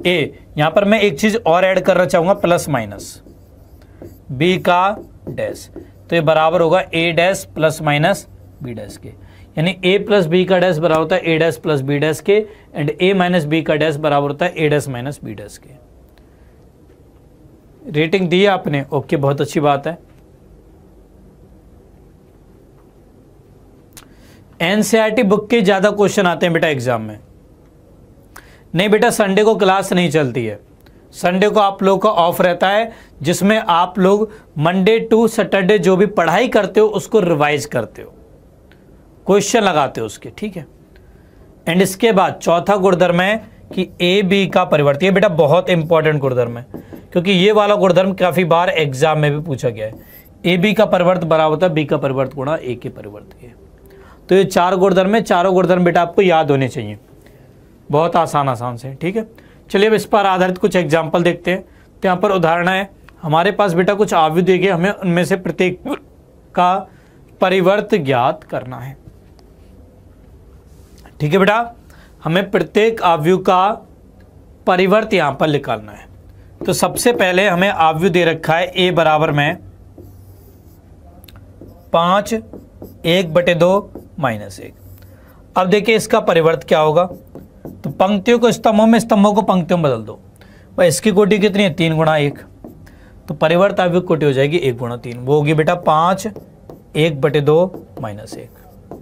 ए यहां पर मैं एक चीज और ऐड करना चाहूंगा प्लस माइनस बी का डैश तो ये बराबर होगा A dash plus minus B dash के यानी ए प्लस बी का डैश बराबर होता है A dash plus B dash के एंड ए माइनस बी का डैश बराबर होता है A dash minus B dash के रेटिंग दी आपने ओके बहुत अच्छी बात है एनसीईआरटी बुक के ज़्यादा क्वेश्चन आते हैं बेटा एग्जाम में नहीं बेटा संडे को क्लास नहीं चलती है संडे को आप लोग का ऑफ रहता है जिसमें आप लोग मंडे टू सैटरडे जो भी पढ़ाई करते हो उसको रिवाइज करते हो क्वेश्चन लगाते हो उसके ठीक है एंड इसके बाद चौथा गुणधर्म है कि ए बी का परिवर्तन ये बेटा बहुत इंपॉर्टेंट गुणधर्म है क्योंकि ये वाला गुणधर्म काफ़ी बार एग्जाम में भी पूछा गया है ए बी का परिवर्तन बराबर होता है बी का परिवर्त गुणा ए के परिवर्तन के तो ये चार गुणधर्म है चारों गुणधर्म बेटा आपको याद होने चाहिए बहुत आसान आसान से ठीक है चलिए अब इस पर आधारित कुछ एग्जाम्पल देखते हैं तो यहाँ पर उदाहरण है हमारे पास बेटा कुछ आवयु देखे हमें उनमें से प्रत्येक का परिवर्त ज्ञात करना है ठीक है बेटा हमें प्रत्येक आवयु का परिवर्त यहाँ पर निकालना है तो सबसे पहले हमें आवयु दे रखा है ए बराबर में पांच एक बटे दो माइनस एक अब देखिए इसका परिवर्त क्या होगा तो पंक्तियों को स्तंभों में स्तंभों को पंक्तियों में बदल दो भाई इसकी कोटि कितनी है तीन गुणा एक तो परिवर्त आविक कोटि हो जाएगी एक गुणा तीन वो होगी बेटा पाँच एक बटे दो माइनस एक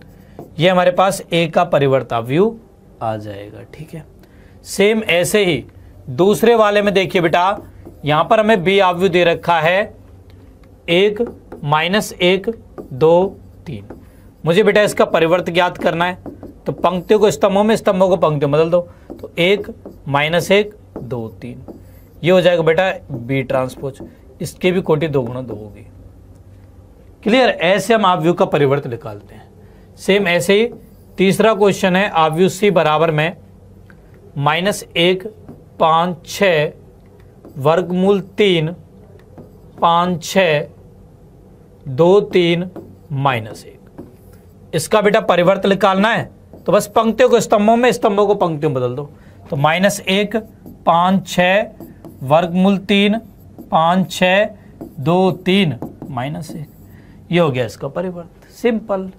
ये हमारे पास एक का परिवर्ताव्यू आ जाएगा ठीक है सेम ऐसे ही दूसरे वाले में देखिए बेटा यहाँ पर हमें बी आव्यू दे रखा है एक माइनस एक दो तीन मुझे बेटा इसका परिवर्त ज्ञात करना है तो पंक्तियों को स्तंभों में स्तंभों को पंक्तियों बदल दो तो एक माइनस एक दो तीन ये हो जाएगा बेटा बी ट्रांसपोज इसके भी कोटि दो गुणा दो होगी क्लियर ऐसे हम आवयु का परिवर्तन निकालते हैं सेम ऐसे ही तीसरा क्वेश्चन है आवयु सी बराबर में माइनस एक पाँच छ वर्गमूल तीन पाँच छ दो तीन माइनस एक इसका बेटा परिवर्तन निकालना है तो बस पंक्तियों को स्तंभों में स्तंभों को पंक्तियों बदल दो तो माइनस एक पाँच छ वर्गमूल तीन पाँच छ दो तीन माइनस एक ये हो गया इसका परिवर्त सिंपल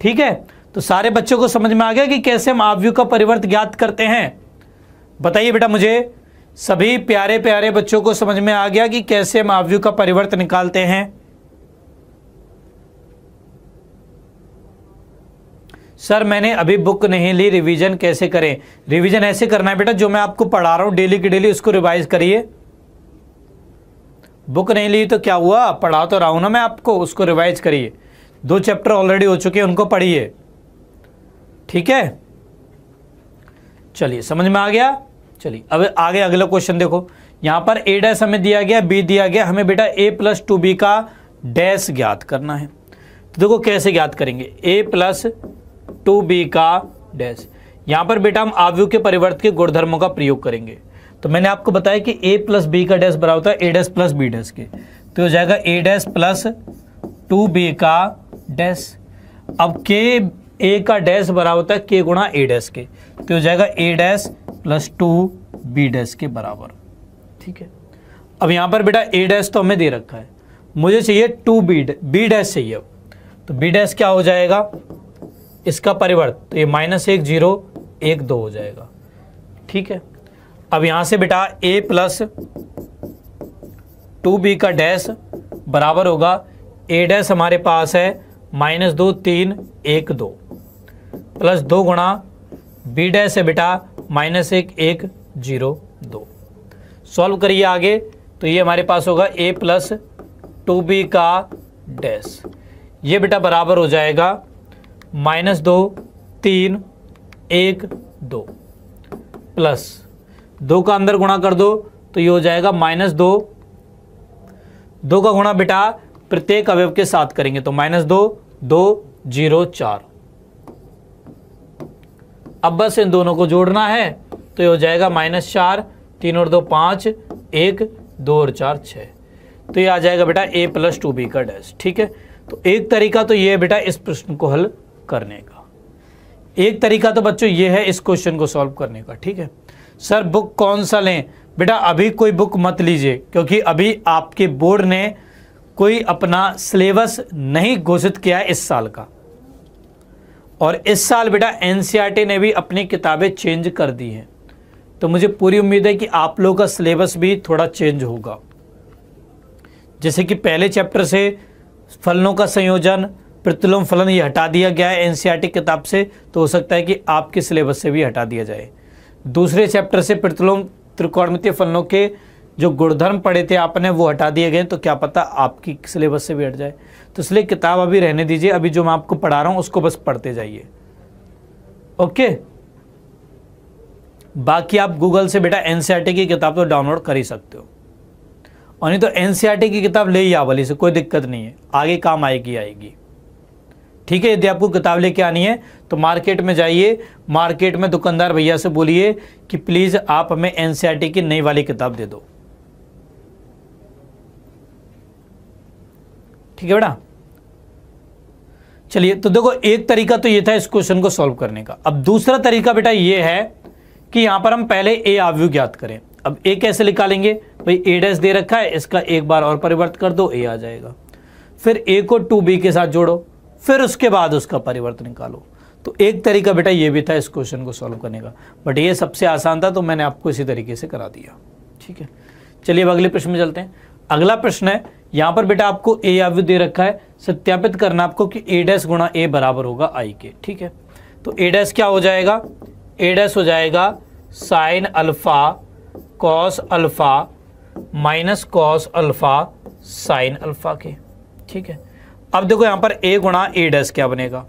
ठीक है तो सारे बच्चों को समझ में आ गया कि कैसे हम आवयु का परिवर्त ज्ञात करते हैं बताइए बेटा मुझे सभी प्यारे प्यारे बच्चों को समझ में आ गया कि कैसे हम आवयु का परिवर्त निकालते हैं सर मैंने अभी बुक नहीं ली रिवीजन कैसे करें रिवीजन ऐसे करना है बेटा जो मैं आपको पढ़ा रहा हूँ डेली की डेली उसको रिवाइज करिए बुक नहीं ली तो क्या हुआ पढ़ा तो रहा हूँ ना मैं आपको उसको रिवाइज करिए दो चैप्टर ऑलरेडी हो चुके हैं उनको पढ़िए ठीक है चलिए समझ में आ गया चलिए अब आगे अगला क्वेश्चन देखो यहाँ पर ए डैस हमें दिया गया बी दिया गया हमें बेटा ए प्लस टू बी का डैस ज्ञात करना है तो देखो कैसे ज्ञात करेंगे ए प्लस टू बी का डैश यहाँ पर बेटा हम आवयु के परिवर्त के गुणधर्मों का प्रयोग करेंगे तो मैंने आपको बताया कि ए प्लस बी का डैश बराबर होता है A dash plus B dash के तो हो जाएगा A dash plus two B का डैश अब के ए का डैश बराबर होता है के गुणा ए डैश के तो हो जाएगा A dash plus two B dash के बराबर ठीक है अब यहाँ पर बेटा ए डैश तो हमें दे रखा है मुझे चाहिए टू बी बी डैश चाहिए अब तो बी डैश क्या हो जाएगा इसका परिवर्त तो ये माइनस एक जीरो एक दो हो जाएगा ठीक है अब यहां से बेटा ए प्लस टू बी का डैश बराबर होगा ए डैश हमारे पास है माइनस दो तीन एक दो प्लस दो गुणा बी डैश है बेटा माइनस एक एक जीरो दो सॉल्व करिए आगे तो ये हमारे पास होगा ए प्लस टू बी का डैश ये बेटा बराबर हो जाएगा माइनस दो तीन एक दो प्लस दो का अंदर गुणा कर दो तो ये हो जाएगा माइनस दो दो का गुणा बेटा प्रत्येक अवयव के साथ करेंगे तो माइनस दो दो जीरो चार अब बस इन दोनों को जोड़ना है तो ये हो जाएगा माइनस चार तीन और दो पांच एक दो और चार छ तो ये आ जाएगा बेटा ए प्लस टू बी का डैश ठीक है तो एक तरीका तो ये बेटा इस प्रश्न को हल करने का एक तरीका तो बच्चों ये है इस क्वेश्चन को सॉल्व करने का ठीक है सर बुक कौन सा लें बेटा अभी कोई बुक मत लीजिए क्योंकि अभी आपके बोर्ड ने कोई अपना सिलेबस नहीं घोषित किया है इस साल का और इस साल बेटा एन e ने भी अपनी किताबें चेंज कर दी हैं तो मुझे पूरी उम्मीद है कि आप लोगों का सिलेबस भी थोड़ा चेंज होगा जैसे कि पहले चैप्टर से फलनों का संयोजन प्रतिलोम फलन ये हटा दिया गया है एनसीईआरटी किताब से तो हो सकता है कि आपके सिलेबस से भी हटा दिया जाए दूसरे चैप्टर से प्रतिलोम त्रिकोणमितीय फलनों के जो गुणधर्म पढ़े थे आपने वो हटा दिए गए तो क्या पता आपकी सिलेबस से भी हट जाए तो इसलिए किताब अभी रहने दीजिए अभी जो मैं आपको पढ़ा रहा हूँ उसको बस पढ़ते जाइए ओके बाकी आप गूगल से बेटा एन की किताब तो डाउनलोड कर ही सकते हो और नहीं तो एन की किताब ले ही आवली से कोई दिक्कत नहीं है आगे काम आएगी आएगी ठीक है यदि आपको किताब लेके आनी है तो मार्केट में जाइए मार्केट में दुकानदार भैया से बोलिए कि प्लीज़ आप हमें एन e की नई वाली किताब दे दो ठीक है बेटा चलिए तो देखो एक तरीका तो ये था इस क्वेश्चन को सॉल्व करने का अब दूसरा तरीका बेटा ये है कि यहां पर हम पहले ए आव्यू ज्ञात करें अब ए कैसे निकालेंगे भाई ए डैश दे रखा है इसका एक बार और परिवर्त कर दो ए आ जाएगा फिर ए को टू बी के साथ जोड़ो फिर उसके बाद उसका परिवर्तन निकालो तो एक तरीका बेटा ये भी था इस क्वेश्चन को सॉल्व करने का बट ये सबसे आसान था तो मैंने आपको इसी तरीके से करा दिया ठीक है चलिए अब अगले प्रश्न में चलते हैं अगला प्रश्न है यहाँ पर बेटा आपको ए आव्य दे रखा है सत्यापित करना आपको कि ए डैस गुणा ए बराबर होगा आई के ठीक है तो ए डैस क्या हो जाएगा ए डैस हो जाएगा sine alpha cos alpha minus cos alpha sine alpha के ठीक है अब देखो यहाँ पर ए गुणा ए डैस क्या बनेगा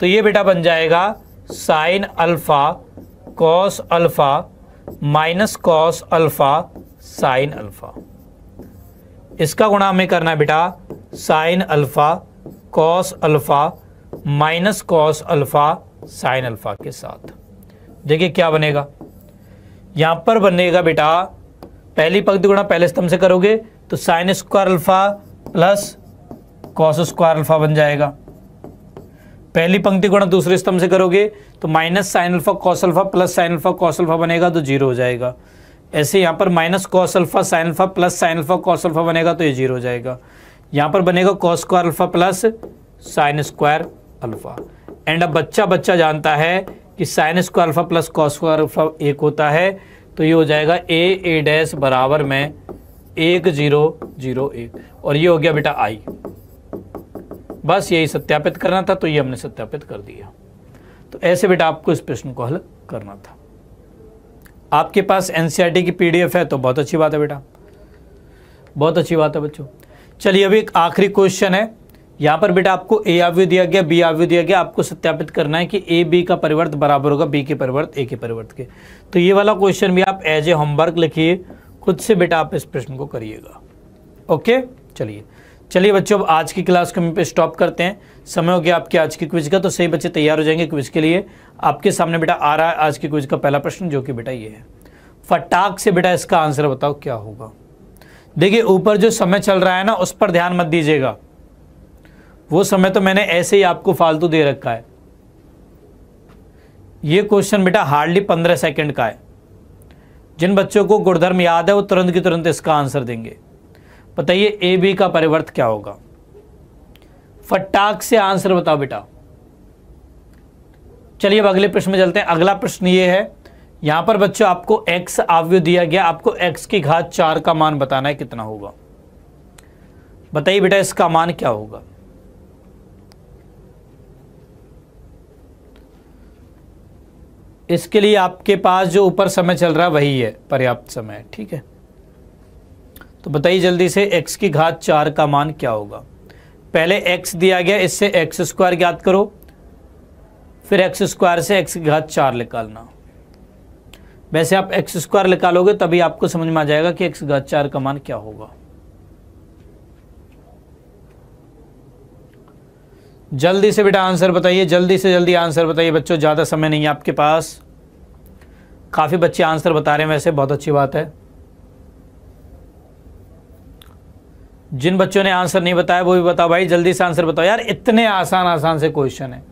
तो ये बेटा बन जाएगा sine alpha cos alpha minus cos alpha sine alpha इसका गुणा हमें करना है बेटा sine alpha cos alpha minus cos alpha sine alpha के साथ देखिए क्या बनेगा यहां पर बनेगा बेटा पहली पंक्ति गुणा पहले स्तंभ से करोगे तो sine square alpha plus cos square alpha बन जाएगा पहली पंक्ति गुणा दूसरे स्तंभ से करोगे तो minus sine alpha cos alpha plus sine alpha cos alpha बनेगा तो जीरो हो जाएगा ऐसे यहाँ पर minus cos alpha sine alpha plus sine alpha cos alpha बनेगा तो ये जीरो हो जाएगा यहाँ पर बनेगा cos square alpha plus sine square alpha and अब बच्चा बच्चा जानता है कि sine square alpha plus cos square alpha एक होता है तो ये हो जाएगा ए ए डैश बराबर में एक जीरो जीरो एक और ये हो गया बेटा आई बस यही सत्यापित करना था तो ये हमने सत्यापित कर दिया तो ऐसे बेटा आपको इस प्रश्न को हल करना था आपके पास एन e की पी है तो बहुत अच्छी बात है बेटा बहुत अच्छी बात है बच्चों चलिए अभी एक आखिरी क्वेश्चन है यहाँ पर बेटा आपको ए आव्यू दिया गया बी आव्यू दिया गया आपको सत्यापित करना है कि ए बी का परिवर्त बराबर होगा बी के परिवर्त ए के परिवर्त के तो ये वाला क्वेश्चन भी आप एज ए होमवर्क लिखिए खुद से बेटा आप इस प्रश्न को करिएगा ओके चलिए चलिए बच्चों अब आज की क्लास को हम पे स्टॉप करते हैं समय हो गया आपके आज की क्विज का तो सही बच्चे तैयार हो जाएंगे क्विज के लिए आपके सामने बेटा आ रहा है आज की क्विज का पहला प्रश्न जो कि बेटा ये है फटाक से बेटा इसका आंसर बताओ क्या होगा देखिए ऊपर जो समय चल रहा है ना उस पर ध्यान मत दीजिएगा वो समय तो मैंने ऐसे ही आपको फालतू दे रखा है ये क्वेश्चन बेटा हार्डली पंद्रह सेकेंड का है जिन बच्चों को गुणधर्म याद है वो तुरंत की तुरंत इसका आंसर देंगे बताइए ए बी का परिवर्त क्या होगा फटाक से आंसर बताओ बेटा चलिए अब अगले प्रश्न में चलते हैं अगला प्रश्न ये है यहां पर बच्चों आपको x आव्य दिया गया आपको x की घात चार का मान बताना है कितना होगा बताइए बेटा इसका मान क्या होगा इसके लिए आपके पास जो ऊपर समय चल रहा है वही है पर्याप्त समय ठीक है तो बताइए जल्दी से x की घात चार का मान क्या होगा पहले x दिया गया इससे एक्स स्क्वायर ज्ञात करो फिर एक्स स्क्वायर से एक्स की घात चार निकालना वैसे आप एक्स स्क्वायर निकालोगे तभी आपको समझ में आ जाएगा कि एक्स घात चार का मान क्या होगा जल्दी से बेटा आंसर बताइए जल्दी से जल्दी आंसर बताइए बच्चों ज़्यादा समय नहीं है आपके पास काफ़ी बच्चे आंसर बता रहे हैं वैसे बहुत अच्छी बात है जिन बच्चों ने आंसर नहीं बताया वो भी बताओ भाई जल्दी से आंसर बताओ यार इतने आसान आसान से क्वेश्चन है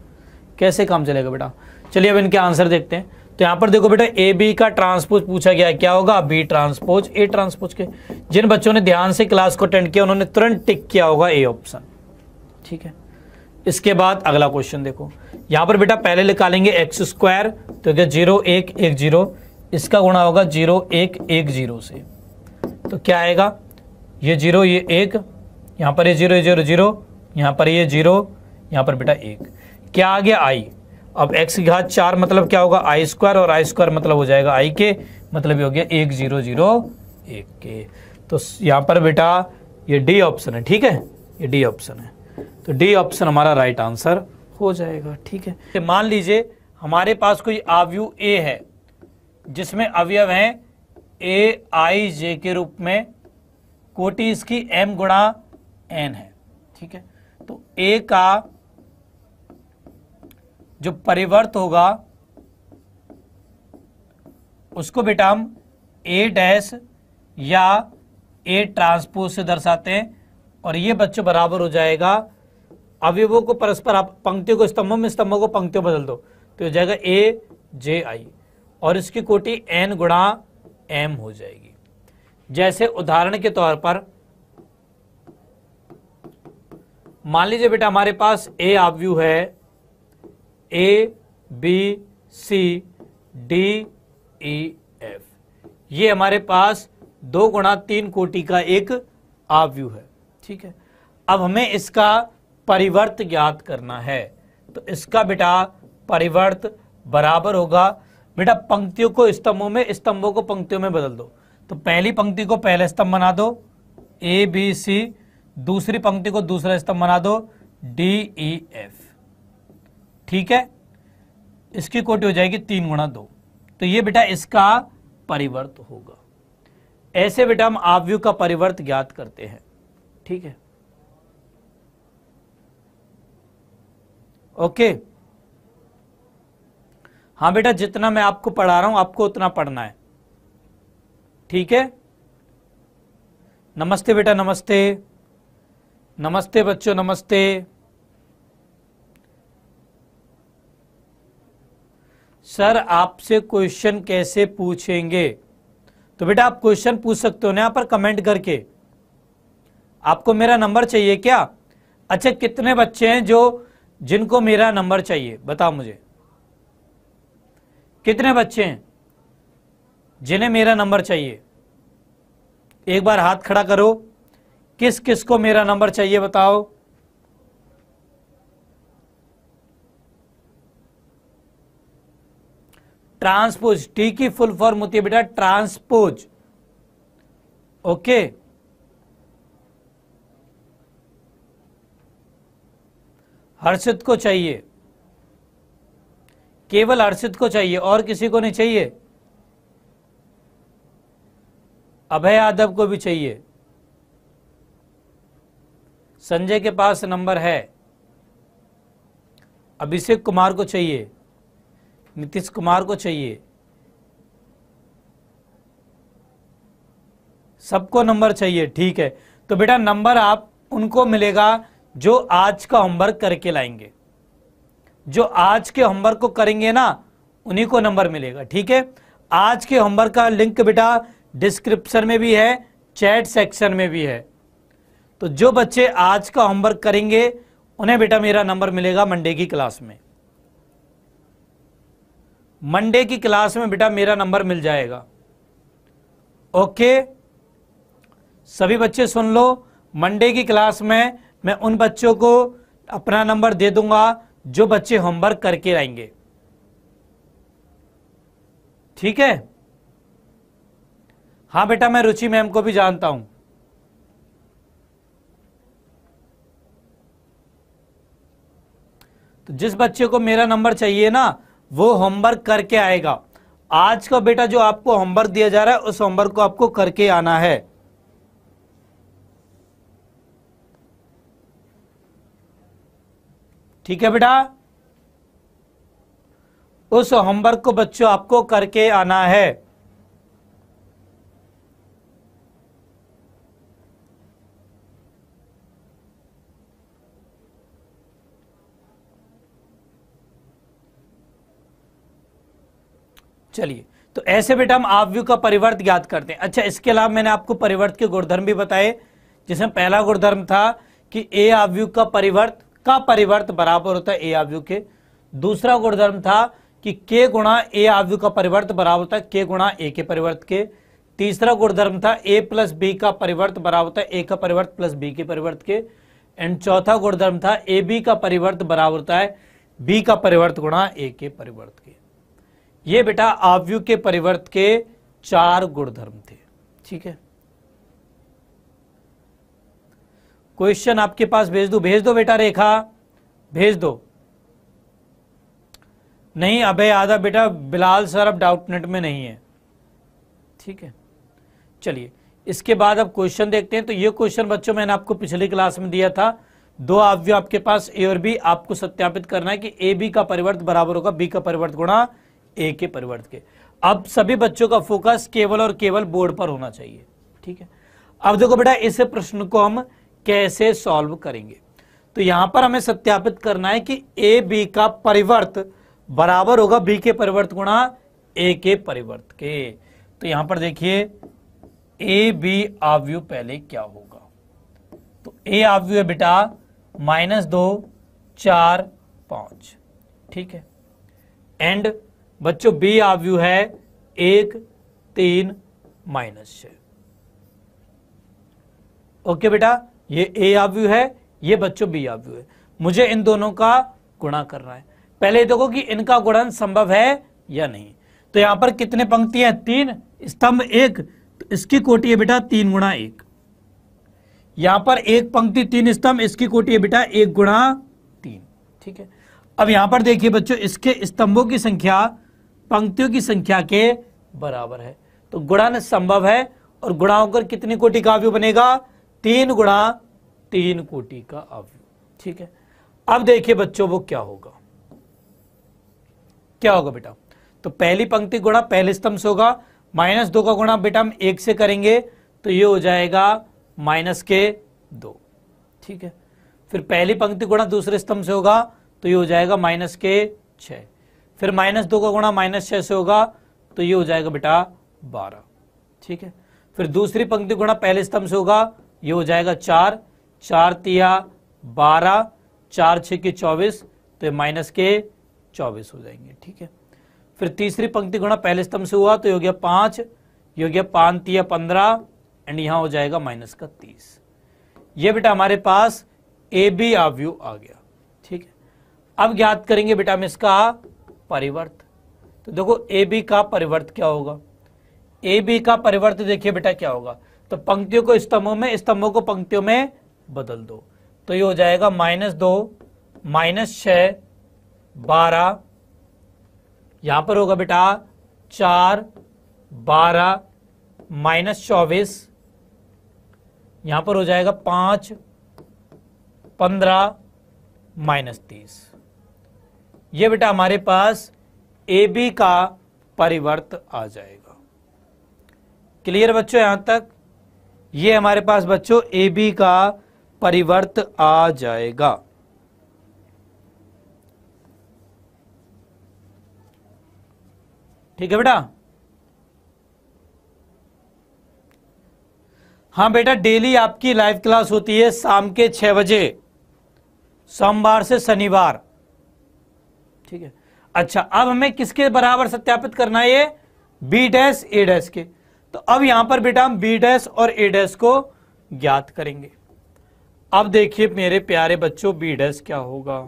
कैसे काम चलेगा बेटा चलिए अब इनके आंसर देखते हैं तो यहाँ पर देखो बेटा ए बी का ट्रांसपोज पूछा गया क्या होगा बी ट्रांसपोज ए ट्रांसपोज के जिन बच्चों ने ध्यान से क्लास को अटेंड किया उन्होंने तुरंत टिक किया होगा ए ऑप्शन ठीक है इसके बाद अगला क्वेश्चन देखो यहाँ पर बेटा पहले निकालेंगे एक्स स्क्वायर तो क्या जीरो एक एक जीरो इसका गुणा होगा जीरो एक एक जीरो से तो क्या आएगा ये जीरो ये एक यहाँ पर ये जीरो ये जीरो जीरो यहाँ पर ये जीरो यहाँ पर बेटा एक क्या आ गया आई अब एक्स की घात चार मतलब क्या होगा आई स्क्वायर और आई स्क्वायर मतलब हो जाएगा आई के मतलब ये हो गया एक जीरो जीरो एक के तो यहाँ पर बेटा ये डी ऑप्शन है ठीक है ये डी ऑप्शन है तो डी ऑप्शन हमारा राइट आंसर हो जाएगा ठीक है तो मान लीजिए हमारे पास कोई आवयु ए है जिसमें अवयव हैं ए आई जे के रूप में कोटि इसकी एम गुणा एन है ठीक है तो ए का जो परिवर्त होगा उसको बेटा हम ए डैश या ए ट्रांसपोज से दर्शाते हैं और ये बच्चों बराबर हो जाएगा अवयवों को परस्पर आप पंक्तियों को स्तंभों में स्तंभों को पंक्तियों बदल दो तो हो जाएगा ए जे आई और इसकी कोटि एन गुणा एम हो जाएगी जैसे उदाहरण के तौर पर मान लीजिए बेटा हमारे पास ए आव्यू है A B C D E F ये हमारे पास दो गुणा तीन कोटि का एक आव्यू है ठीक है अब हमें इसका परिवर्त ज्ञात करना है तो इसका बेटा परिवर्त बराबर होगा बेटा पंक्तियों को स्तंभों में स्तंभों को पंक्तियों में बदल दो तो पहली पंक्ति को पहला स्तंभ बना दो ए बी सी दूसरी पंक्ति को दूसरा स्तंभ बना दो डी ई एफ ठीक है इसकी कोटी हो जाएगी तीन गुणा दो तो ये बेटा इसका परिवर्त होगा ऐसे बेटा हम आवयु का परिवर्त ज्ञात करते हैं ठीक है ओके हाँ बेटा जितना मैं आपको पढ़ा रहा हूं आपको उतना पढ़ना है ठीक है नमस्ते बेटा नमस्ते नमस्ते बच्चों नमस्ते सर आपसे क्वेश्चन कैसे पूछेंगे तो बेटा आप क्वेश्चन पूछ सकते हो ना यहां पर कमेंट करके आपको मेरा नंबर चाहिए क्या अच्छा कितने बच्चे हैं जो जिनको मेरा नंबर चाहिए बताओ मुझे कितने बच्चे हैं जिन्हें मेरा नंबर चाहिए एक बार हाथ खड़ा करो किस किस को मेरा नंबर चाहिए बताओ ट्रांसपोज टी की फुल फॉर्म होती है बेटा ट्रांसपोज ओके हर्षित को चाहिए केवल हर्षित को चाहिए और किसी को नहीं चाहिए अभय यादव को भी चाहिए संजय के पास नंबर है अभिषेक कुमार को चाहिए नीतीश कुमार को चाहिए सबको नंबर चाहिए ठीक है तो बेटा नंबर आप उनको मिलेगा जो आज का होमवर्क करके लाएंगे जो आज के होमवर्क को करेंगे ना उन्हीं को नंबर मिलेगा ठीक है आज के होमवर्क का लिंक बेटा डिस्क्रिप्शन में भी है चैट सेक्शन में भी है तो जो बच्चे आज का होमवर्क करेंगे उन्हें बेटा मेरा नंबर मिलेगा मंडे की क्लास में मंडे की क्लास में बेटा मेरा नंबर मिल जाएगा ओके सभी बच्चे सुन लो मंडे की क्लास में मैं उन बच्चों को अपना नंबर दे दूंगा जो बच्चे होमवर्क करके आएंगे ठीक है हाँ बेटा मैं रुचि मैम को भी जानता हूं तो जिस बच्चे को मेरा नंबर चाहिए ना वो होमवर्क करके आएगा आज का बेटा जो आपको होमवर्क दिया जा रहा है उस होमवर्क को आपको करके आना है ठीक है बेटा उस होमवर्क को बच्चों आपको करके आना है चलिए तो ऐसे बेटा हम आवव्यू का परिवर्त ज्ञात करते हैं अच्छा इसके अलावा मैंने आपको परिवर्त के गुणधर्म भी बताए जिसमें पहला गुणधर्म था कि ए आवव्यू का परिवर्त का परिवर्त बराबर होता है ए आवव्यू के दूसरा गुणधर्म था कि के गुणा ए आवव्यू का परिवर्त बराबर होता है के गुणा ए के परिवर्त के तीसरा गुणधर्म था ए प्लस बी का परिवर्त बराबर होता है ए का परिवर्त प्लस बी के परिवर्त के एंड चौथा गुणधर्म था ए बी का परिवर्त बराबर होता है बी का परिवर्त गुणा ए के परिवर्त के ये बेटा आवयु के परिवर्त के चार गुणधर्म थे ठीक है क्वेश्चन आपके पास भेज दो भेज दो बेटा रेखा भेज दो नहीं अभय आधा बेटा बिलाल सर अब डाउट नेट में नहीं है ठीक है चलिए इसके बाद अब क्वेश्चन देखते हैं तो ये क्वेश्चन बच्चों मैंने आपको पिछली क्लास में दिया था दो आवयु आपके पास ए और बी आपको सत्यापित करना है कि ए बी का परिवर्त बराबर होगा बी का परिवर्त गुणा ए के परिवर्त के अब सभी बच्चों का फोकस केवल और केवल बोर्ड पर होना चाहिए ठीक है अब देखो बेटा इस प्रश्न को हम कैसे सॉल्व करेंगे तो यहां पर हमें सत्यापित करना है कि ए बी का परिवर्त बराबर होगा बी के परिवर्त गुणा ए के परिवर्त के तो यहां पर देखिए ए बी आव्यू पहले क्या होगा तो ए आव्यू है बेटा माइनस दो चार पांच ठीक है एंड बच्चों बी आवयु है एक तीन माइनस छ ओके बेटा ये ए आवयु है ये बच्चों बी आवयु है मुझे इन दोनों का गुणा करना है पहले देखो कि इनका गुणन संभव है या नहीं तो यहां पर कितने पंक्तियां तीन स्तंभ एक तो इसकी कोटी है बेटा तीन गुणा एक यहां पर एक पंक्ति तीन स्तंभ इसकी कोटी है बेटा एक गुणा तीन ठीक है अब यहां पर देखिए बच्चों इसके स्तंभों की संख्या पंक्तियों की संख्या के बराबर है तो गुणन संभव है और गुणा होकर कितने कोटि का अवयव बनेगा तीन गुणा तीन कोटि का अवयव ठीक है अब देखिए बच्चों वो क्या होगा क्या होगा बेटा तो पहली पंक्ति गुणा पहले स्तंभ से होगा माइनस दो का गुणा बेटा हम एक से करेंगे तो ये हो जाएगा माइनस के दो ठीक है फिर पहली पंक्ति गुणा दूसरे स्तंभ से होगा तो ये हो जाएगा माइनस के छः फिर माइनस दो का गुणा माइनस छह से होगा तो ये हो जाएगा बेटा बारह ठीक है फिर दूसरी पंक्ति गुणा पहले स्तंभ से होगा ये हो जाएगा चार चार तिया बारह चार छ के चौबीस तो ये माइनस के चौबीस हो जाएंगे ठीक है फिर तीसरी पंक्ति गुणा पहले स्तंभ से हुआ तो ये हो गया पांच ये हो गया पांच तिया पंद्रह एंड यहां हो जाएगा माइनस का तीस ये बेटा हमारे पास ए बी आव्यू आ गया ठीक है अब ज्ञात करेंगे बेटा हम इसका परिवर्त तो देखो ए बी का परिवर्त क्या होगा ए बी का परिवर्त देखिए बेटा क्या होगा तो पंक्तियों को स्तंभों में स्तंभों को पंक्तियों में बदल दो तो ये हो जाएगा माइनस दो माइनस छ बारह यहां पर होगा बेटा चार बारह माइनस चौबीस यहां पर हो जाएगा पांच पंद्रह माइनस तीस ये बेटा हमारे पास ए बी का परिवर्त आ जाएगा क्लियर बच्चों यहां तक ये हमारे पास बच्चों ए बी का परिवर्त आ जाएगा ठीक है बेटा हाँ बेटा डेली आपकी लाइव क्लास होती है शाम के छह बजे सोमवार से शनिवार ठीक है अच्छा अब हमें किसके बराबर सत्यापित करना है ये बी डैश ए डैश के तो अब यहां पर बेटा हम बी डैश और ए डैश को ज्ञात करेंगे अब देखिए मेरे प्यारे बच्चों बी डैश क्या होगा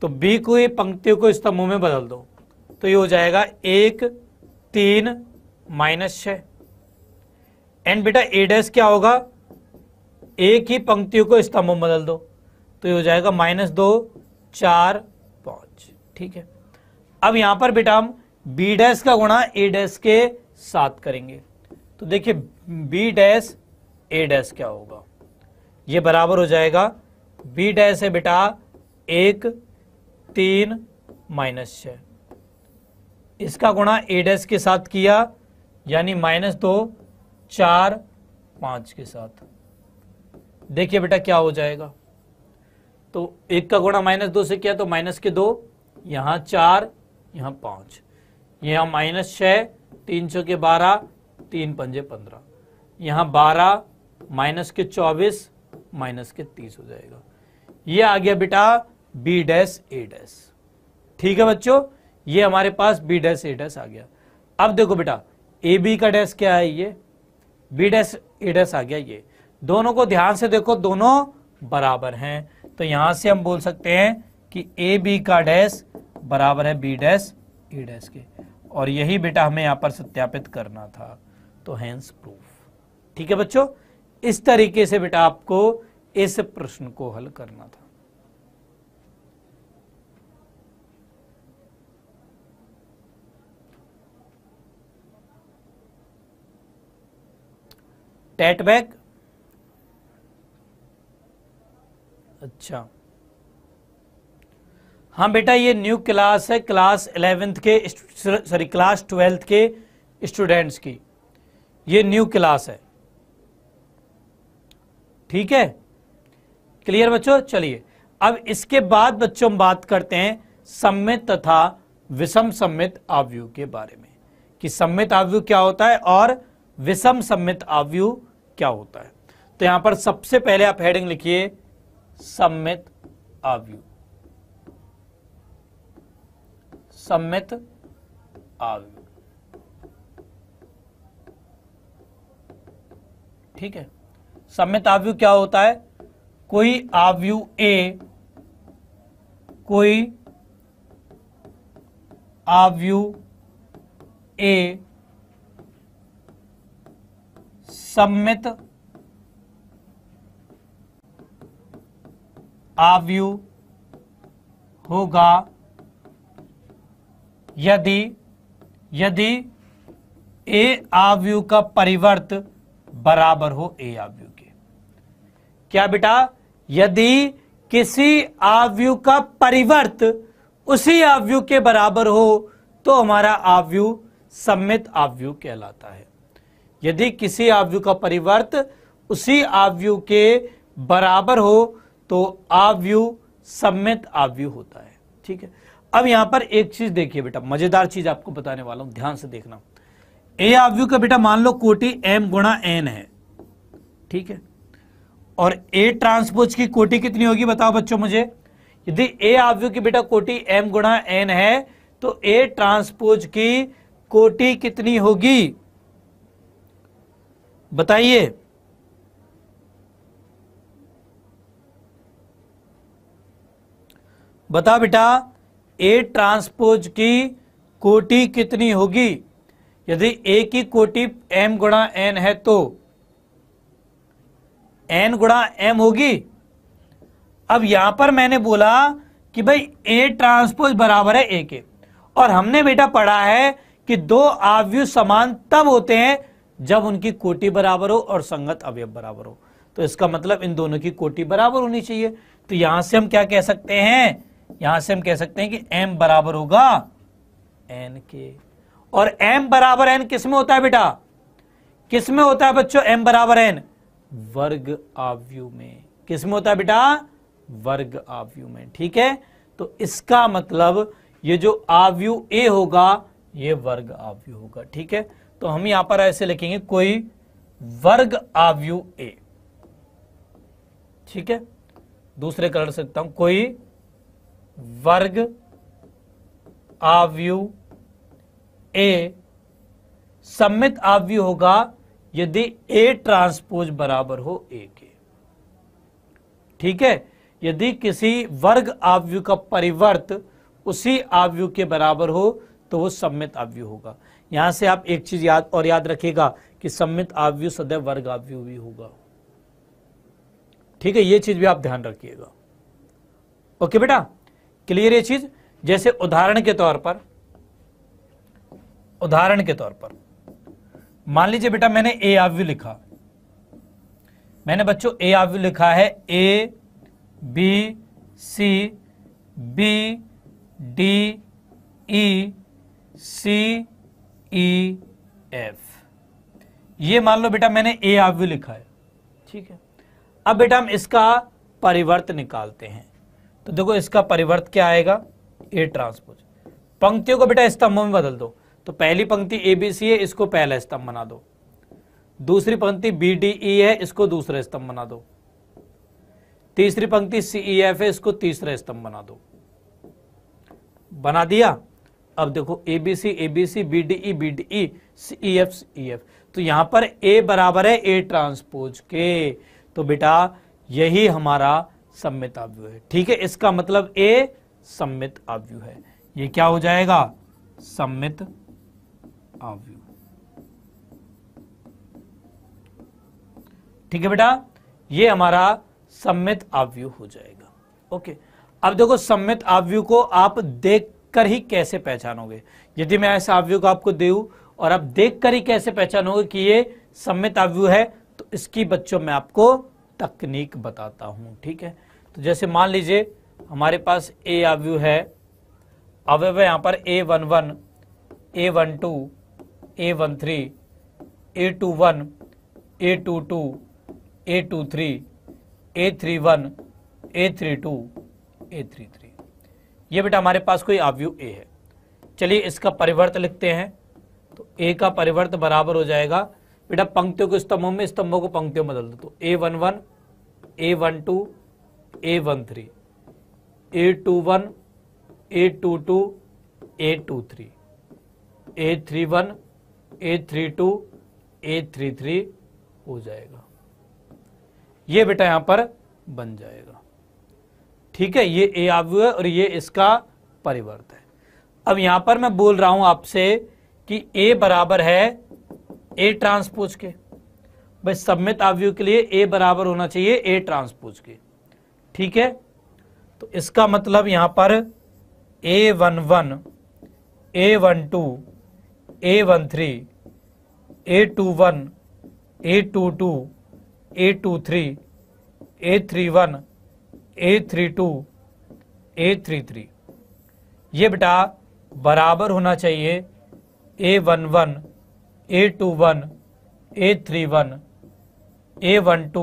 तो बी को ये पंक्तियों को स्तंभों में बदल दो तो ये हो जाएगा एक तीन माइनस छ एंड बेटा ए डैश क्या होगा एक ही पंक्तियों को स्तंभों में बदल दो तो ये हो जाएगा माइनस दो चार ठीक है अब यहां पर बेटा हम बी डैस का गुणा ए डैस के साथ करेंगे तो देखिए बी डैस ए डैस क्या होगा ये बराबर हो जाएगा बी डैस है बेटा एक तीन माइनस छ इसका गुणा ए डैस के साथ किया यानी माइनस दो चार पांच के साथ देखिए बेटा क्या हो जाएगा तो एक का गुणा माइनस दो से किया तो माइनस के दो यहाँ चार यहाँ पांच यहाँ माइनस छ तीन सौ के बारह तीन पंजे पंद्रह यहाँ बारह माइनस के चौबीस माइनस के तीस हो जाएगा ये आ गया बेटा बी डैश ए डैश ठीक है बच्चों ये हमारे पास बी डैश ए डैश आ गया अब देखो बेटा ए बी का डैश क्या है ये बी डैश ए डैश आ गया ये दोनों को ध्यान से देखो दोनों बराबर हैं तो यहां से हम बोल सकते हैं कि ए बी का डैश बराबर है बी डैश ई डैश के और यही बेटा हमें यहां पर सत्यापित करना था तो हैंस प्रूफ ठीक है बच्चों इस तरीके से बेटा आपको इस प्रश्न को हल करना था टैट बैग अच्छा हाँ बेटा ये न्यू क्लास है क्लास एलेवेंथ के सॉरी क्लास ट्वेल्थ के स्टूडेंट्स की ये न्यू क्लास है ठीक है क्लियर बच्चों चलिए अब इसके बाद बच्चों हम बात करते हैं सम्मित तथा विषम सम्मित आवयु के बारे में कि सम्मित आवयु क्या होता है और विषम सम्मित आवयु क्या होता है तो यहां पर सबसे पहले आप हेडिंग लिखिए सम्मित आवयु सम्मित आवयु ठीक है सम्मित आवयु क्या होता है कोई आवयु ए कोई आवयु ए सम्मित आवयु होगा यदि यदि ए आवयु का परिवर्त बराबर हो ए आवयु के क्या बेटा यदि किसी आवयु का परिवर्त उसी आवयु के बराबर हो तो हमारा आवयु सम्मित आवयु कहलाता है यदि किसी आवयु का परिवर्त उसी आवयु के बराबर हो तो आवयु सम्मित आवयु होता है ठीक है अब यहां पर एक चीज देखिए बेटा मजेदार चीज आपको बताने वाला हूं ध्यान से देखना ए आव्यू का बेटा मान लो कोटि एम गुणा एन है ठीक है और ए ट्रांसपोज की कोटि कितनी होगी बताओ बच्चों मुझे यदि ए आव्यू की बेटा कोटि एम गुणा एन है तो ए ट्रांसपोज की कोटि कितनी होगी बताइए बता बेटा ए ट्रांसपोज की कोटि कितनी होगी यदि ए की कोटि एम गुणा एन है तो एन गुणा एम होगी अब यहां पर मैंने बोला कि भाई ए ट्रांसपोज बराबर है ए के और हमने बेटा पढ़ा है कि दो आवयु समान तब होते हैं जब उनकी कोटि बराबर हो और संगत अवयव बराबर हो तो इसका मतलब इन दोनों की कोटि बराबर होनी चाहिए तो यहां से हम क्या कह सकते हैं यहां से हम कह सकते हैं कि एम बराबर होगा एन के और एम बराबर एन किस में होता है बेटा किस में होता है बच्चों एम बराबर एन वर्ग आव्यू में किस में होता है बेटा वर्ग आव्यू में ठीक है तो इसका मतलब ये जो आवयु ए होगा ये वर्ग आवयु होगा ठीक है तो हम यहां पर ऐसे लिखेंगे कोई वर्ग आव्यू ए ठीक है दूसरे कलर सकता हूं कोई वर्ग आवयु ए सम्मित आवयु होगा यदि ए ट्रांसपोज बराबर हो ए के ठीक है यदि किसी वर्ग आवयु का परिवर्त उसी आवयु के बराबर हो तो वो सम्मित आवयु होगा यहां से आप एक चीज याद और याद रखिएगा कि सम्मित आवयु सदैव वर्ग आवयु भी होगा ठीक है ये चीज भी आप ध्यान रखिएगा ओके बेटा क्लियर ये चीज जैसे उदाहरण के तौर पर उदाहरण के तौर पर मान लीजिए बेटा मैंने ए आव्यू लिखा मैंने बच्चों ए आव्यू लिखा है A B C B D E C E F ये मान लो बेटा मैंने ए आव्यू लिखा है ठीक है अब बेटा हम इसका परिवर्त निकालते हैं तो देखो इसका परिवर्त क्या आएगा ए ट्रांसपोज पंक्तियों को बेटा स्तंभ में बदल दो तो पहली पंक्ति ए बी सी है इसको पहला स्तंभ बना दो दूसरी पंक्ति बी डी ई है इसको दूसरा स्तंभ बना दो तीसरी पंक्ति सी ई एफ है इसको तीसरा स्तंभ बना दो बना दिया अब देखो A B C A B C B D E B D E C E F C E F तो यहां पर ए बराबर है ए ट्रांसपोज के तो बेटा यही हमारा सम्मित आवयु है ठीक है इसका मतलब ए सम्मित आवयु है ये क्या हो जाएगा सम्मित आवयु ठीक है बेटा ये हमारा सम्मित आवयु हो जाएगा ओके अब देखो सम्मित आवयु को आप देख कर ही कैसे पहचानोगे यदि मैं ऐसे आवयु को आपको दू और आप देखकर ही कैसे पहचानोगे कि ये सम्मित आवयु है तो इसकी बच्चों में आपको तकनीक बताता हूं ठीक है तो जैसे मान लीजिए हमारे पास ए आव्यू है अवयव यहां पर A one one A one two A one three A two one A two two A two three A three one A three two A three three ये बेटा हमारे पास कोई आव्यू ए है चलिए इसका परिवर्त लिखते हैं तो ए का परिवर्त बराबर हो जाएगा बेटा पंक्तियों को स्तंभों में स्तंभों को पंक्तियों में बदल दो तो A one one A one two A one three A two one A two two A two three A three one A three two A three three हो जाएगा ये बेटा यहां पर बन जाएगा ठीक है ये ए आव है और ये इसका परिवर्त है अब यहां पर मैं बोल रहा हूं आपसे कि ए बराबर है ए ट्रांसपोज के भाई सम्मित आवयू के लिए ए बराबर होना चाहिए ए ट्रांसपोज के ठीक है तो इसका मतलब यहां पर A one one A one two A one three A two one A two two A two three A three one A three two A three three ये बेटा बराबर होना चाहिए A one one A two one A three one A one two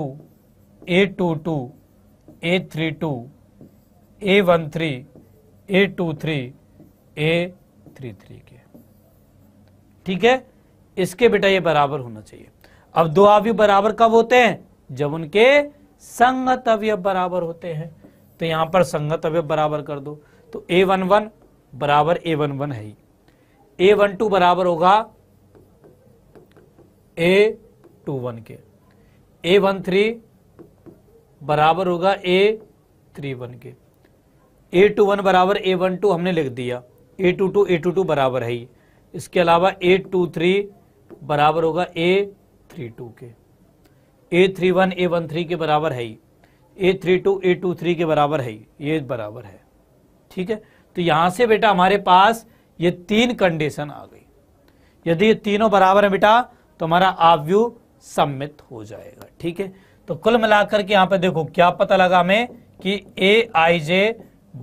A two two A three two A one three A two three A three three के ठीक है इसके बेटा ये बराबर होना चाहिए अब दो अवयव बराबर कब होते हैं जब उनके संगत अवयव बराबर होते हैं तो यहां पर संगत अवयव बराबर कर दो तो ए वन वन बराबर ए वन वन है ही ए वन टू बराबर होगा ए टू वन के ए वन थ्री बराबर होगा ए थ्री वन के ए टू वन बराबर ए वन टू हमने लिख दिया A two two A two two बराबर है ही इसके अलावा ए टू थ्री बराबर होगा ए थ्री टू के A three one A one three के बराबर है ही A three two A two three के बराबर है ये बराबर है ठीक है तो यहां से बेटा हमारे पास ये तीन कंडीशन आ गई यदि ये तीनों बराबर है बेटा तो हमारा आव्यू सम्मित हो जाएगा ठीक है तो कुल मिलाकर के यहां पे देखो क्या पता लगा हमें कि ए आई जे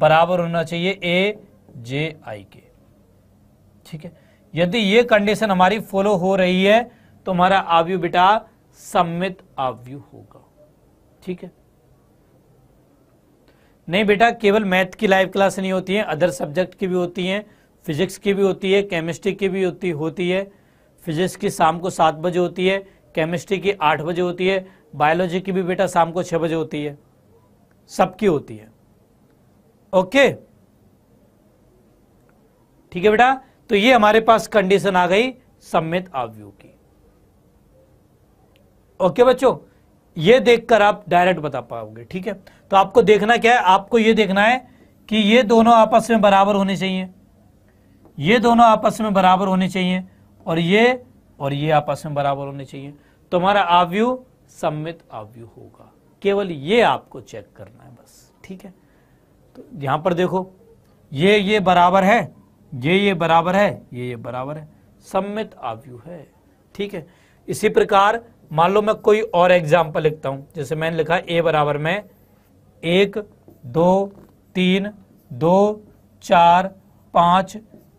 बराबर होना चाहिए ए जे आई के ठीक है यदि ये कंडीशन हमारी फॉलो हो रही है तो हमारा आव्यू बेटा सम्मित आव्यू होगा ठीक है नहीं बेटा केवल मैथ की लाइव क्लास नहीं होती है अदर सब्जेक्ट की भी होती है फिजिक्स की भी होती है केमिस्ट्री की भी होती होती है फिजिक्स की शाम को सात बजे होती है केमिस्ट्री की आठ बजे होती है बायोलॉजी की भी बेटा शाम को छह बजे होती है सबकी होती है ओके ठीक है बेटा तो ये हमारे पास कंडीशन आ गई सम्मित आवयु की ओके बच्चों ये देखकर आप डायरेक्ट बता पाओगे ठीक है तो आपको देखना क्या है आपको ये देखना है कि ये दोनों आपस में बराबर होने चाहिए ये दोनों आपस में बराबर होने चाहिए और ये और ये आपस में बराबर होने चाहिए तो हमारा आवयु सम्मित आवयु होगा केवल ये आपको चेक करना है बस ठीक है तो यहां पर देखो ये ये बराबर है ये ये बराबर है ये ये बराबर है सम्मित आवयु है ठीक है इसी प्रकार मान लो मैं कोई और एग्जाम्पल लिखता हूं जैसे मैंने लिखा ए बराबर में एक दो तीन दो चार पांच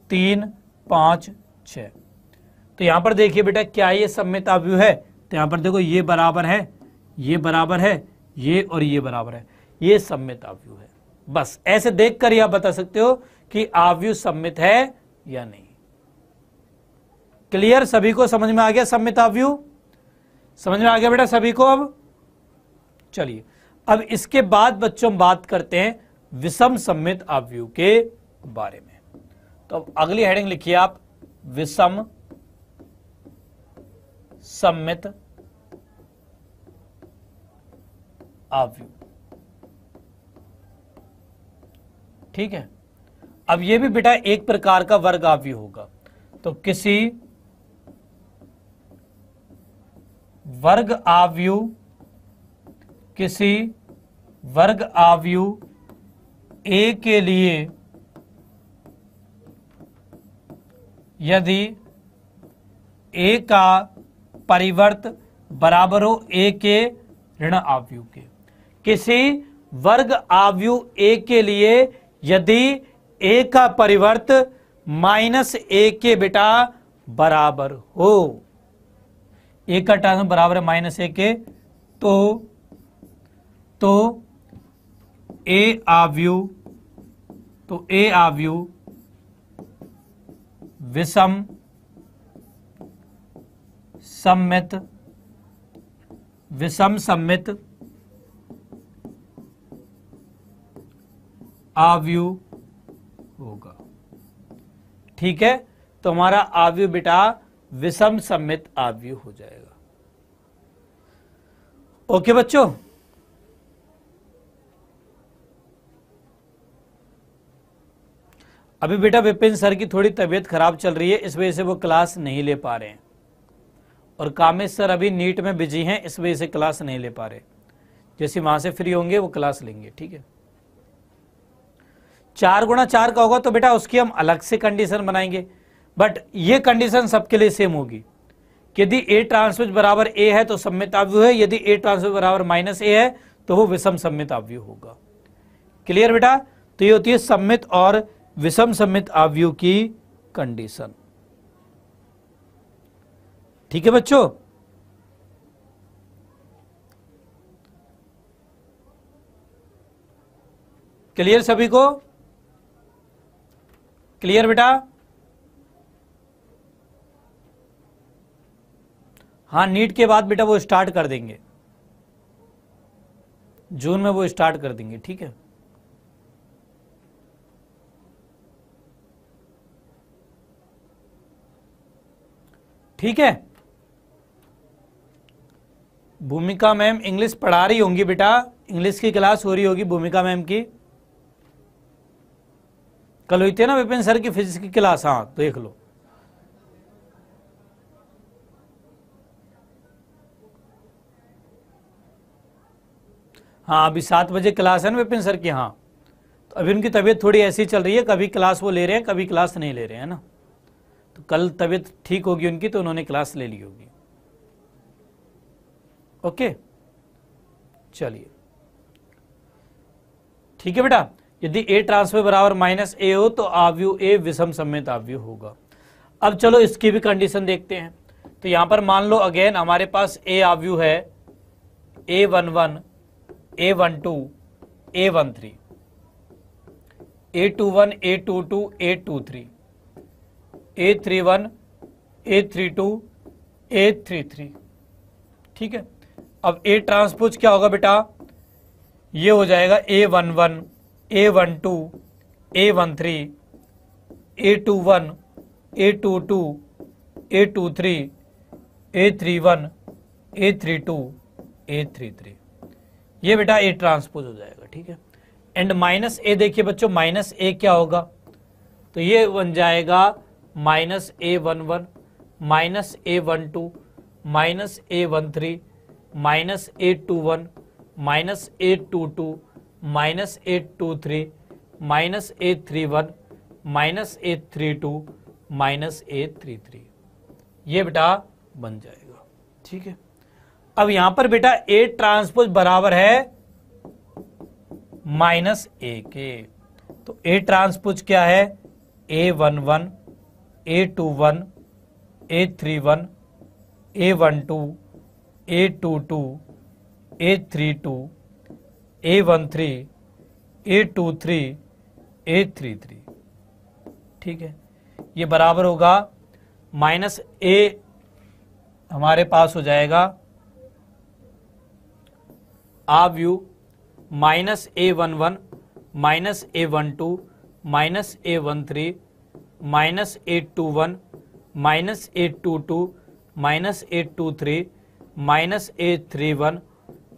तीन पांच छ तो यहां पर देखिए बेटा क्या ये सम्मित आवयु है तो यहाँ पर देखो ये बराबर है ये बराबर है ये और ये बराबर है ये सम्मित आवयु है बस ऐसे देख कर ही आप बता सकते हो कि आवयु सम्मित है या नहीं क्लियर सभी को समझ में आ गया सम्मित आवयु समझ में आ गया बेटा सभी को अब चलिए अब इसके बाद बच्चों बात करते हैं विषम सम्मित आवयु के बारे में तो अब अगली हेडिंग लिखिए आप विषम सम्मित आवयु ठीक है अब ये भी बेटा एक प्रकार का वर्ग आवयु होगा तो किसी वर्ग आवयु किसी वर्ग आवयु ए के लिए यदि ए का परिवर्त बराबर हो ए के ऋण आवयु के किसी वर्ग आवयु ए के लिए यदि ए का परिवर्त माइनस ए के बेटा बराबर हो ए का ट्रांसफॉर्म बराबर है माइनस ए के तो तो ए आवयु तो ए आवयु विषम सम्मित विषम सम्मित आवयु होगा ठीक है तो हमारा आवयु बेटा विषम सम्मित आवयु हो जाएगा ओके बच्चों अभी बेटा विपिन सर की थोड़ी तबीयत खराब चल रही है इस वजह से वो क्लास नहीं ले पा रहे हैं और कामेश सर अभी नीट में बिजी हैं इस वजह से क्लास नहीं ले पा रहे जैसे वहां से फ्री होंगे वो क्लास लेंगे ठीक है चार गुणा चार का होगा तो बेटा उसकी हम अलग से कंडीशन बनाएंगे बट ये कंडीशन सबके लिए सेम होगी यदि ए ट्रांसमिट बराबर ए है तो सम्मित आव्यू है यदि ए ट्रांसमिट बराबर माइनस ए है तो वो विषम सम्मित आवयु होगा क्लियर बेटा तो ये होती है सम्मित और विषम सम्मित आवयु की कंडीशन ठीक है बच्चों क्लियर सभी को क्लियर बेटा हाँ नीट के बाद बेटा वो स्टार्ट कर देंगे जून में वो स्टार्ट कर देंगे ठीक है ठीक है भूमिका मैम इंग्लिश पढ़ा रही होंगी बेटा इंग्लिश की क्लास हो रही होगी भूमिका मैम की कल हुई थी ना विपिन सर की फिजिक्स की क्लास हाँ देख लो हाँ अभी सात बजे क्लास है ना विपिन सर की हाँ तो अभी उनकी तबीयत थोड़ी ऐसी चल रही है कभी क्लास वो ले रहे हैं कभी क्लास नहीं ले रहे हैं ना तो कल तबीयत ठीक होगी उनकी तो उन्होंने क्लास ले ली होगी ओके चलिए ठीक है बेटा यदि ए ट्रांसफर बराबर माइनस ए हो तो आव्यू ए विषम सम्मित आव्यू होगा अब चलो इसकी भी कंडीशन देखते हैं तो यहां पर मान लो अगेन हमारे पास ए आव्यू है A one one A one two A one three A two one A two two A two three A three one A three two A three three ठीक है अब ए ट्रांसपोज क्या होगा बेटा ये हो जाएगा A one one A one two A one three A two one A two two A two three A three one A three two A three three ये बेटा ए ट्रांसपोज हो जाएगा ठीक है एंड माइनस ए देखिए बच्चों माइनस ए क्या होगा तो ये बन जाएगा minus A one one minus A one two minus A one three minus A two one minus A two two minus A two three minus A three one minus A three two minus A three three ये बेटा बन जाएगा ठीक है अब यहां पर बेटा एट ट्रांसपोज बराबर है माइनस ए के तो ए ट्रांसपोज क्या है A one one A two one A three one A one two A two two A three two A one three A two three A three three ठीक है ये बराबर होगा माइनस ए हमारे पास हो जाएगा आ व्यू minus A one one minus A one two minus A one three minus A two one minus A two two minus A two three minus A three one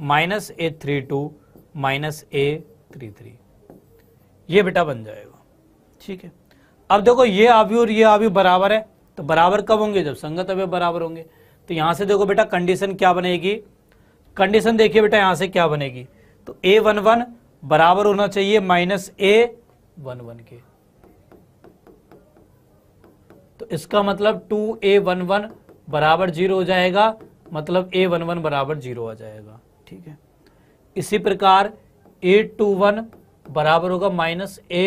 minus A three two minus A three three ये बेटा बन जाएगा ठीक है अब देखो ये आवयु और ये आवयु बराबर है तो बराबर कब होंगे जब संगत अवयव बराबर होंगे तो यहां से देखो बेटा कंडीशन क्या बनेगी कंडीशन देखिए बेटा यहां से क्या बनेगी तो ए वन वन बराबर होना चाहिए माइनस ए वन वन के तो इसका मतलब टू ए वन वन बराबर जीरो हो जाएगा मतलब ए वन वन बराबर जीरो आ जाएगा ठीक है इसी प्रकार ए टू वन बराबर होगा माइनस ए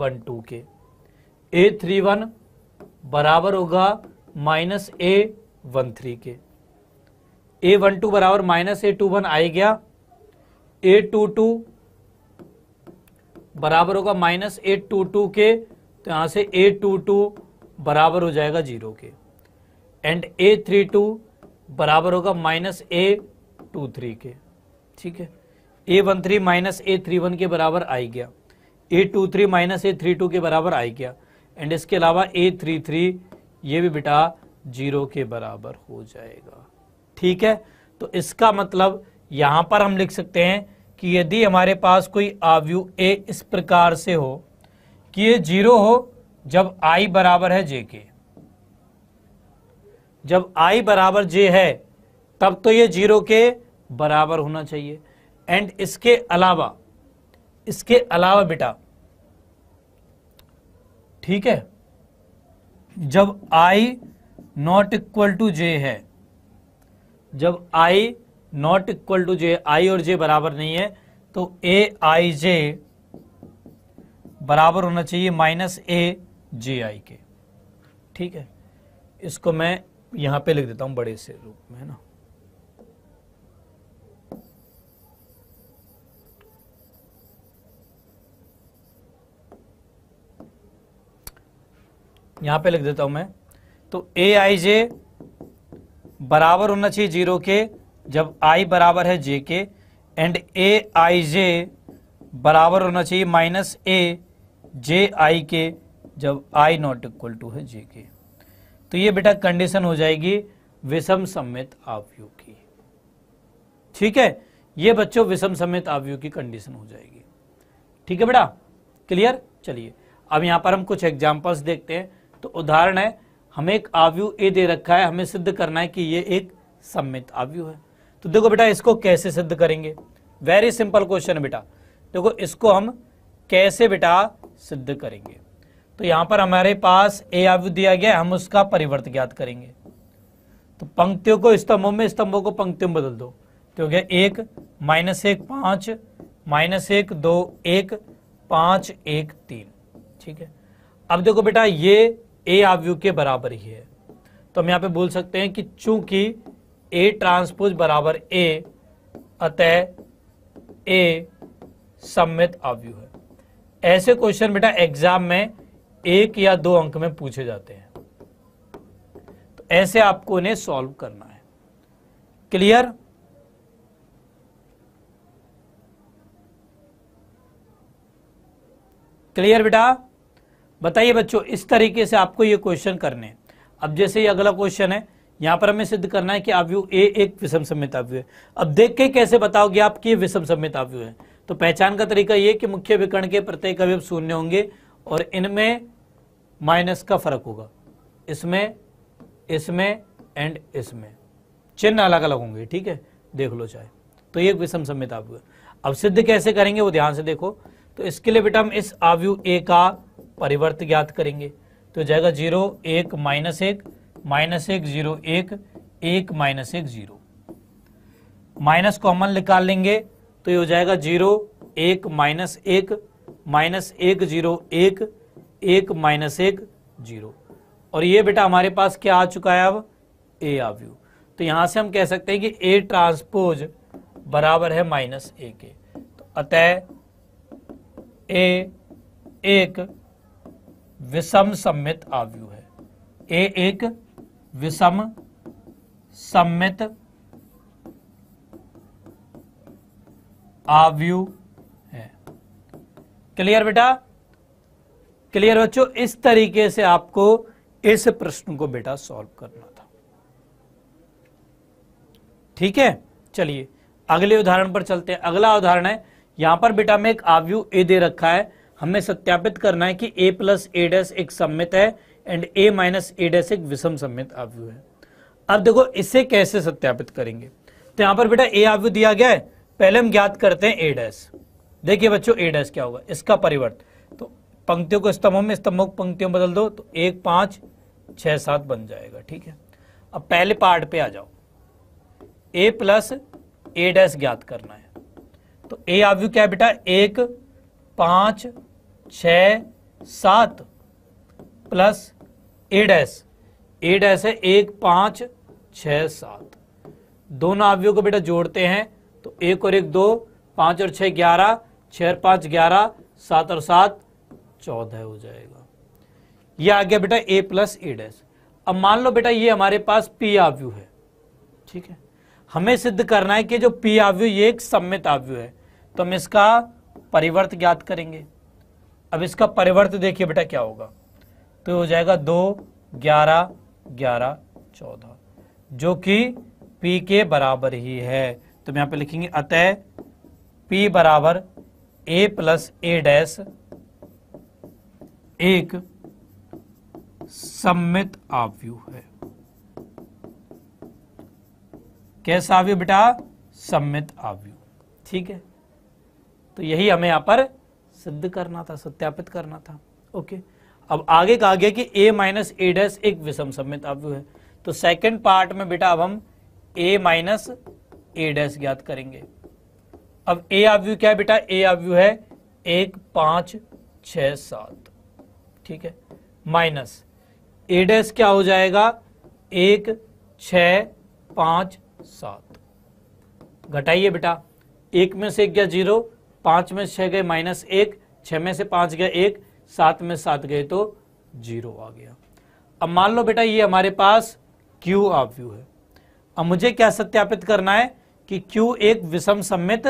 वन टू के ए थ्री वन बराबर होगा माइनस ए वन थ्री के ए वन टू बराबर माइनस ए टू वन आ गया ए टू टू बराबर होगा माइनस ए टू टू के तो यहां से ए टू टू बराबर हो जाएगा जीरो के एंड ए थ्री टू बराबर होगा माइनस ए टू थ्री के ठीक है A one three minus A three one के बराबर आई गया A two three minus A three two के बराबर आई गया एंड इसके अलावा ए थ्री थ्री ये भी बेटा जीरो के बराबर हो जाएगा ठीक है तो इसका मतलब यहां पर हम लिख सकते हैं कि यदि हमारे पास कोई आव्यू ए इस प्रकार से हो कि ये जीरो हो जब आई बराबर है जे के जब आई बराबर जे है तब तो ये जीरो के बराबर होना चाहिए एंड इसके अलावा इसके अलावा बेटा ठीक है जब I not equal to J है जब I not equal to J I और जे बराबर नहीं है तो ए आई जे बराबर होना चाहिए माइनस ए जे आई के ठीक है इसको मैं यहां पे लिख देता हूं बड़े से रूप में है ना यहां पे लिख देता हूं मैं तो ए आई जे बराबर होना चाहिए जीरो के जब आई बराबर है जे के एंड ए आई जे बराबर होना चाहिए माइनस ए जे आई के जब आई नॉट इक्वल टू है जे के तो ये बेटा कंडीशन हो जाएगी विषम सम्मित आवयु की ठीक है ये बच्चों विषम सम्मित आवयु की कंडीशन हो जाएगी ठीक है बेटा क्लियर चलिए अब यहां पर हम कुछ एग्जाम्पल्स देखते हैं तो उदाहरण है हमें एक आवयु ए दे रखा है हमें सिद्ध करना है कि ये एक सम्मित आवयु है तो देखो बेटा इसको कैसे सिद्ध करेंगे वेरी सिंपल क्वेश्चन है बेटा देखो इसको हम कैसे बेटा सिद्ध करेंगे तो यहां पर हमारे पास ए आयु दिया गया हम उसका परिवर्त ज्ञात करेंगे तो पंक्तियों को स्तंभों में स्तंभों को पंक्तियों में बदल दो तो गया एक माइनस एक पांच माइनस एक दो एक पांच एक तीन ठीक है अब देखो बेटा ये ए आयु के बराबर ही है तो हम यहां पे बोल सकते हैं कि चूंकि ए ट्रांसपोज बराबर ए अतः ए सम्मित आयु है ऐसे क्वेश्चन बेटा एग्जाम में एक या दो अंक में पूछे जाते हैं तो ऐसे आपको इन्हें सॉल्व करना है क्लियर क्लियर बेटा बताइए बच्चों इस तरीके से आपको ये क्वेश्चन करने अब जैसे ये अगला क्वेश्चन है यहां पर हमें सिद्ध करना है कि आव्यू ए एक विषम सम्मित आव्यू है अब देख के कैसे बताओगे आप कि विषम सम्मित आव्यू है तो पहचान का तरीका ये कि मुख्य विकर्ण के प्रत्येक अवयव शून्य होंगे और इनमें माइनस का फर्क होगा इसमें इसमें एंड इसमें चिन्ह अलग अलग होंगे ठीक है देख लो चाहे तो ये विषम संहिता अवयव अब सिद्ध कैसे करेंगे वो ध्यान से देखो तो इसके लिए बेटा हम इस आवयु ए का परिवर्त ज्ञात करेंगे तो जाएगा जीरो एक माइनस एक माइनस एक जीरो एक एक माइनस एक जीरो माइनस कॉमन निकाल लेंगे तो ये हो जाएगा जीरो एक माइनस एक माइनस एक जीरो एक एक माइनस एक जीरो और ये बेटा हमारे पास क्या आ चुका है अब ए आव्यू तो यहां से हम कह सकते हैं कि ए ट्रांसपोज बराबर है माइनस ए के तो अतः ए एक विषम सम्मित आव्यू है ए एक विषम सम्मित आव्यू क्लियर बेटा क्लियर बच्चों इस तरीके से आपको इस प्रश्न को बेटा सॉल्व करना था ठीक है चलिए अगले उदाहरण पर चलते हैं अगला उदाहरण है यहां पर बेटा में एक आवयु ए दे रखा है हमें सत्यापित करना है कि ए प्लस ए डैस एक सम्मित है and A minus A dash एक विषम सम्मित आवयु है अब देखो इसे कैसे सत्यापित करेंगे तो यहां पर बेटा ए आवयु दिया गया है पहले हम ज्ञात करते हैं ए डैस देखिए बच्चों ए डैश क्या होगा इसका परिवर्त तो पंक्तियों को स्तंभों में स्तंभों को पंक्तियों बदल दो तो एक पांच छह सात बन जाएगा ठीक है अब पहले पार्ट पे आ जाओ ए प्लस ए डैश ज्ञात करना है तो ए आव्यू क्या बेटा एक पांच छ सात plus A dash A dash है एक पांच छ सात दोनों आव्यों को बेटा जोड़ते हैं तो एक और एक दो पांच और छह ग्यारह छह पांच ग्यारह सात और सात चौदह हो जाएगा ये आ गया बेटा ए प्लस ए डैश अब मान लो बेटा ये हमारे पास पी आव्यू है ठीक है हमें सिद्ध करना है कि जो पी आव्यू ये एक सम्मित आव्यू है तो हम इसका परिवर्त ज्ञात करेंगे अब इसका परिवर्त देखिए बेटा क्या होगा तो हो जाएगा दो ग्यारह ग्यारह चौदह जो कि पी के बराबर ही है तो हम यहाँ पे लिखेंगे अतः पी बराबर ए प्लस ए डैश एक सम्मित आवयु है कैसा आव्यू बेटा सम्मित आवयु ठीक है तो यही हमें यहां पर सिद्ध करना था सत्यापित करना था ओके अब आगे कहा गया कि a माइनस ए डैश एक विषम सम्मित आव्यू है तो सेकंड पार्ट में बेटा अब हम a माइनस ए डैश ज्ञात करेंगे अब ए आवयु क्या है बेटा ए आवयु है एक पांच छ सात ठीक है माइनस ए डैश क्या हो जाएगा एक छ पांच सात घटाइए बेटा एक में से एक गया जीरो पांच में छह गए माइनस एक छ में से पांच गया एक सात में सात गए तो जीरो आ गया अब मान लो बेटा ये हमारे पास क्यू आवयु है अब मुझे क्या सत्यापित करना है कि क्यू एक विषम सम्मित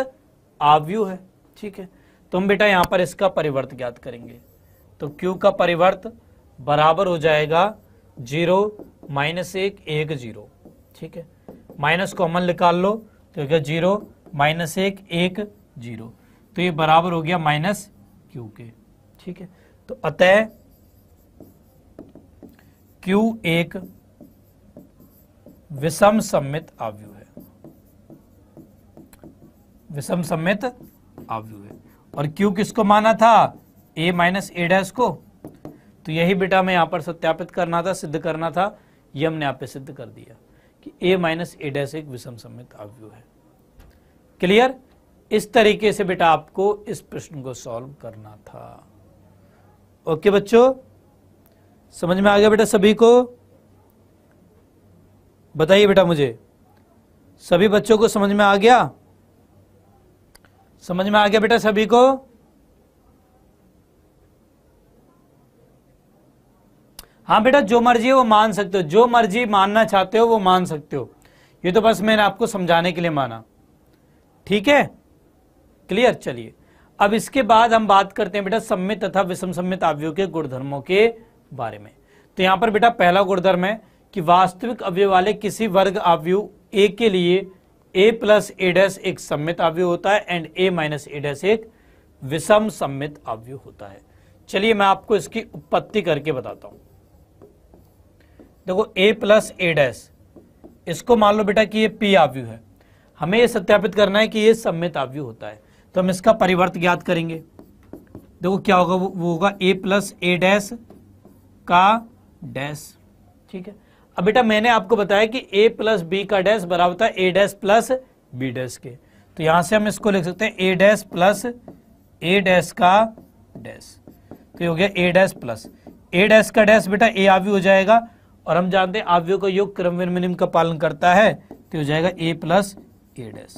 आव्यू है ठीक है तुम तो बेटा यहां पर इसका परिवर्त ज्ञात करेंगे तो क्यू का परिवर्त बराबर हो जाएगा जीरो माइनस एक एक जीरो ठीक है माइनस कॉमन निकाल लो तो क्या जीरो माइनस एक एक जीरो तो ये बराबर हो गया माइनस क्यू के ठीक है तो अतः क्यू एक विषम सम्मित आवयु है विषम सम्मित आव्यूह और Q किसको माना था ए माइनस ए डैश को तो यही बेटा मैं यहां पर सत्यापित करना था सिद्ध करना था ये हमने आप सिद्ध कर दिया कि ए माइनस ए डैश एक विषम सम्मित आव्यूह है क्लियर इस तरीके से बेटा आपको इस प्रश्न को सॉल्व करना था ओके बच्चों समझ में आ गया बेटा सभी को बताइए बेटा मुझे सभी बच्चों को समझ में आ गया समझ में आ गया बेटा सभी को हाँ बेटा जो मर्जी है वो मान सकते हो जो मर्जी मानना चाहते हो वो मान सकते हो ये तो बस मैंने आपको समझाने के लिए माना ठीक है क्लियर चलिए अब इसके बाद हम बात करते हैं बेटा सम्मित तथा विषम सम्मित अवयव के गुणधर्मों के बारे में तो यहां पर बेटा पहला गुणधर्म है कि वास्तविक अवयव वाले किसी वर्ग अवयव ए के लिए ए प्लस ए डैस एक सम्मित अवयव होता है and A minus A dash एक विषम सम्मित अवयव होता है चलिए मैं आपको इसकी उत्पत्ति करके बताता हूं देखो ए प्लस ए डैस इसको मान लो बेटा कि ये पी आवयु है हमें ये सत्यापित करना है कि ये सम्मित आवयु होता है तो हम इसका परिवर्त ज्ञात करेंगे देखो क्या होगा वो होगा ए प्लस ए डैस का डैस ठीक है अब बेटा मैंने आपको बताया कि ए प्लस बी का डैश बराबर था A dash plus B dash के तो यहां से हम इसको लिख सकते हैं A dash plus A dash का डैश तो हो गया A dash plus A dash का डैश बेटा ए आव्यू हो जाएगा और हम जानते हैं आव्यू का योग क्रम विनिम का पालन करता है तो हो जाएगा A plus A dash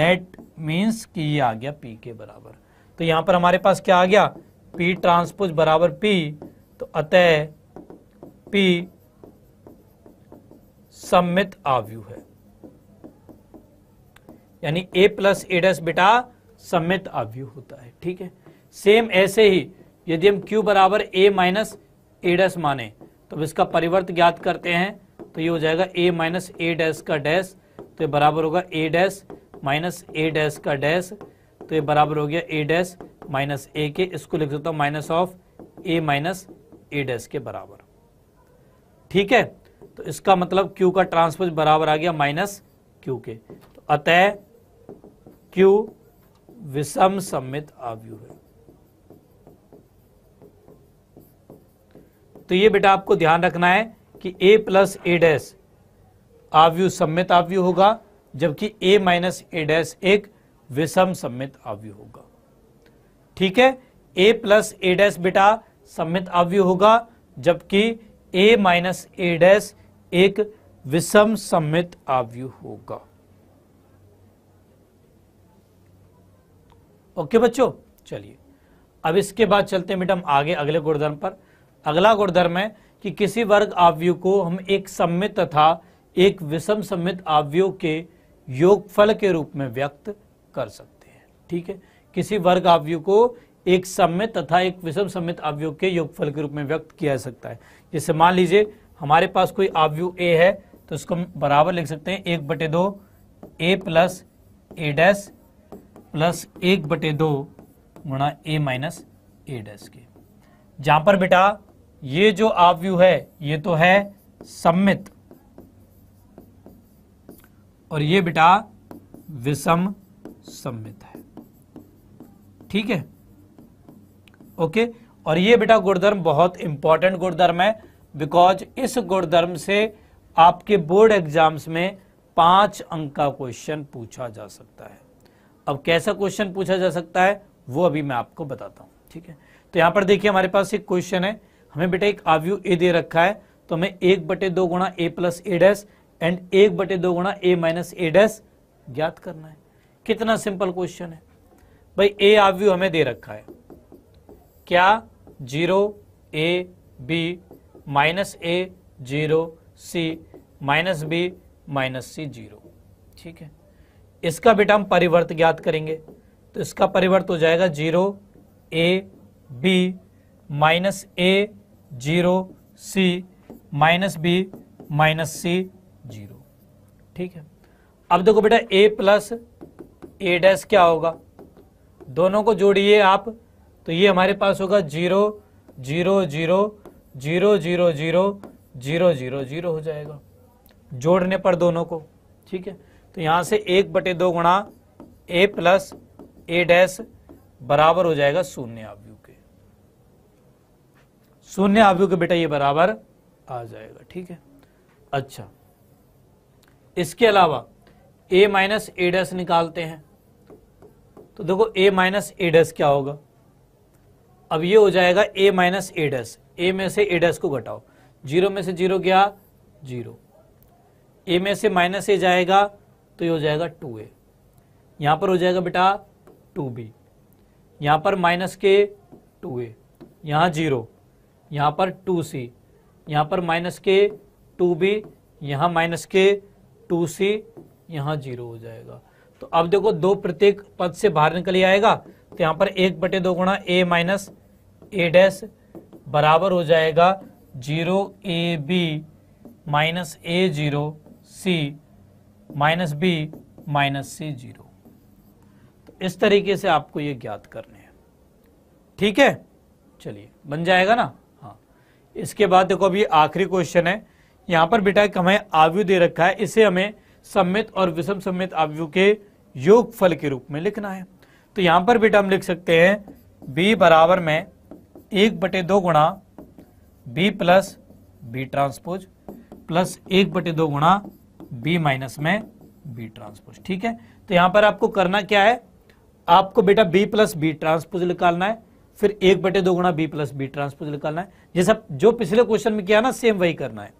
that means कि ये आ गया पी के बराबर तो यहां पर हमारे पास क्या आ गया पी ट्रांसपोज बराबर पी तो अतः पी सम्मित आव्यूह है यानी ए प्लस ए डस बेटा सम्मित आव्यूह होता है ठीक है सेम ऐसे ही यदि हम क्यू बराबर ए माइनस ए डस माने तो इसका परिवर्त ज्ञात करते हैं तो ये हो जाएगा ए माइनस ए डैश का डैश तो ये बराबर होगा A dash minus A dash का डैश तो ये बराबर हो गया ए डैश माइनस ए के इसको लिख देता हूं minus of A minus A dash के बराबर ठीक है तो इसका मतलब क्यू का ट्रांसपोज बराबर आ गया माइनस क्यू के तो अतः क्यू विषम सम्मित आव्यूह है तो ये बेटा आपको ध्यान रखना है कि a प्लस ए डैस आवयु सम्मित आवयु होगा जबकि a माइनस ए डैस एक विषम सम्मित आवयु होगा ठीक है a प्लस ए डैस बेटा सम्मित आवयु होगा जबकि ए माइनस ए डैश एक विषम सम्मित आवयु होगा ओके बच्चों चलिए अब इसके बाद चलते हैं मैडम आगे अगले गुणधर्म पर अगला गुणधर्म है कि किसी वर्ग आवयु को हम एक सम्मित तथा एक विषम सम्मित आवयु के योगफल के रूप में व्यक्त कर सकते हैं ठीक है किसी वर्ग आवयु को एक सम्मित तथा एक विषम सम्मित अवयोग के योगफल के रूप में व्यक्त किया जा सकता है जैसे मान लीजिए हमारे पास कोई आवयू ए है तो इसको हम बराबर लिख सकते हैं एक बटे दो A plus A dash plus एक बटे दो गुणा ए माइनस ए डैस के जहां पर बेटा ये जो आवयू है ये तो है सम्मित और ये बेटा विषम सम्मित है ठीक है ओके और ये बेटा गुणधर्म बहुत इंपॉर्टेंट गुणधर्म है बिकॉज इस गुणधर्म से आपके बोर्ड एग्जाम्स में पांच अंक का क्वेश्चन पूछा जा सकता है अब कैसा क्वेश्चन पूछा जा सकता है वो अभी मैं आपको बताता हूं ठीक है तो यहां पर देखिए हमारे पास एक क्वेश्चन है हमें बेटा एक आव्यू ए दे रखा है तो हमें एक बटे दो गुणा A plus A dash and एक बटे दो गुणा ए माइनस ए डैस ज्ञात करना है कितना सिंपल क्वेश्चन है भाई ए आव्यू हमें दे रखा है क्या zero A B minus A zero C minus B minus C zero ठीक है इसका बेटा हम परिवर्त ज्ञात करेंगे तो इसका परिवर्त हो जाएगा zero A B minus A zero C minus B minus C zero ठीक है अब देखो बेटा ए प्लस ए डैश क्या होगा दोनों को जोड़िए आप तो ये हमारे पास होगा zero zero zero zero zero zero zero zero zero हो जाएगा जोड़ने पर दोनों को ठीक है तो यहाँ से एक बटे दो गुणा ए प्लस ए डैश बराबर हो जाएगा शून्य आव्यू के शून्य आव्यू के बेटा ये बराबर आ जाएगा ठीक है अच्छा इसके अलावा ए माइनस ए डैश निकालते हैं तो देखो ए माइनस ए डैश क्या होगा अब ये हो जाएगा ए माइनस ए डस ए में से ए डस को घटाओ जीरो में से जीरो गया जीरो ए में से माइनस ए जाएगा तो ये हो जाएगा टू ए यहां पर हो जाएगा बेटा टू बी यहां पर माइनस के टू ए यहां जीरो यहां पर टू सी यहां पर माइनस के टू बी यहां माइनस के टू सी यहां जीरो हो जाएगा तो अब देखो दो प्रत्येक पद से बाहर निकल आएगा तो यहाँ पर एक बटे दो गुणा ए माइनस ए डैश बराबर हो जाएगा zero A B minus A zero C minus B minus C zero तो इस तरीके से आपको ये ज्ञात करने हैं ठीक है चलिए बन जाएगा ना हाँ इसके बाद देखो अभी आखिरी क्वेश्चन है यहाँ पर बेटा हमें आवयु दे रखा है इसे हमें सम्मित और विषम सम्मित आवयु के योग फल के रूप में लिखना है तो यहां पर बेटा हम लिख सकते हैं b बराबर में एक बटे दो गुणा B plus B transpose plus एक बटे दो गुणा बी माइनस में बी ट्रांसपोज ठीक है तो यहां पर आपको करना क्या है आपको बेटा b प्लस बी ट्रांसपोज निकालना है फिर एक बटे दो गुणा बी प्लस बी ट्रांसपोज निकालना है जैसा जो पिछले क्वेश्चन में किया ना सेम वही करना है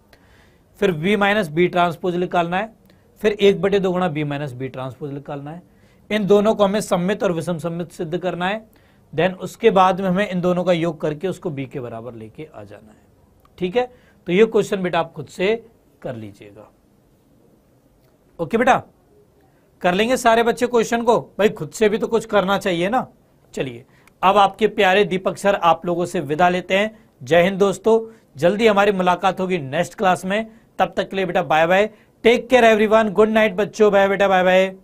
फिर बी माइनस बी ट्रांसपोज निकालना है फिर एक बटे दो गुणा बी माइनस बी ट्रांसपोज निकालना है इन दोनों को हमें सम्मित और विषम सम्मित सिद्ध करना है देन उसके बाद में हमें इन दोनों का योग करके उसको बी के बराबर लेके आ जाना है ठीक है तो ये क्वेश्चन बेटा आप खुद से कर लीजिएगा ओके बेटा कर लेंगे सारे बच्चे क्वेश्चन को भाई खुद से भी तो कुछ करना चाहिए ना चलिए अब आपके प्यारे दीपक सर आप लोगों से विदा लेते हैं जय हिंद दोस्तों जल्दी हमारी मुलाकात होगी नेक्स्ट क्लास में तब तक के लिए बेटा bye bye take care everyone good night बच्चों बाय बेटा बाय बाय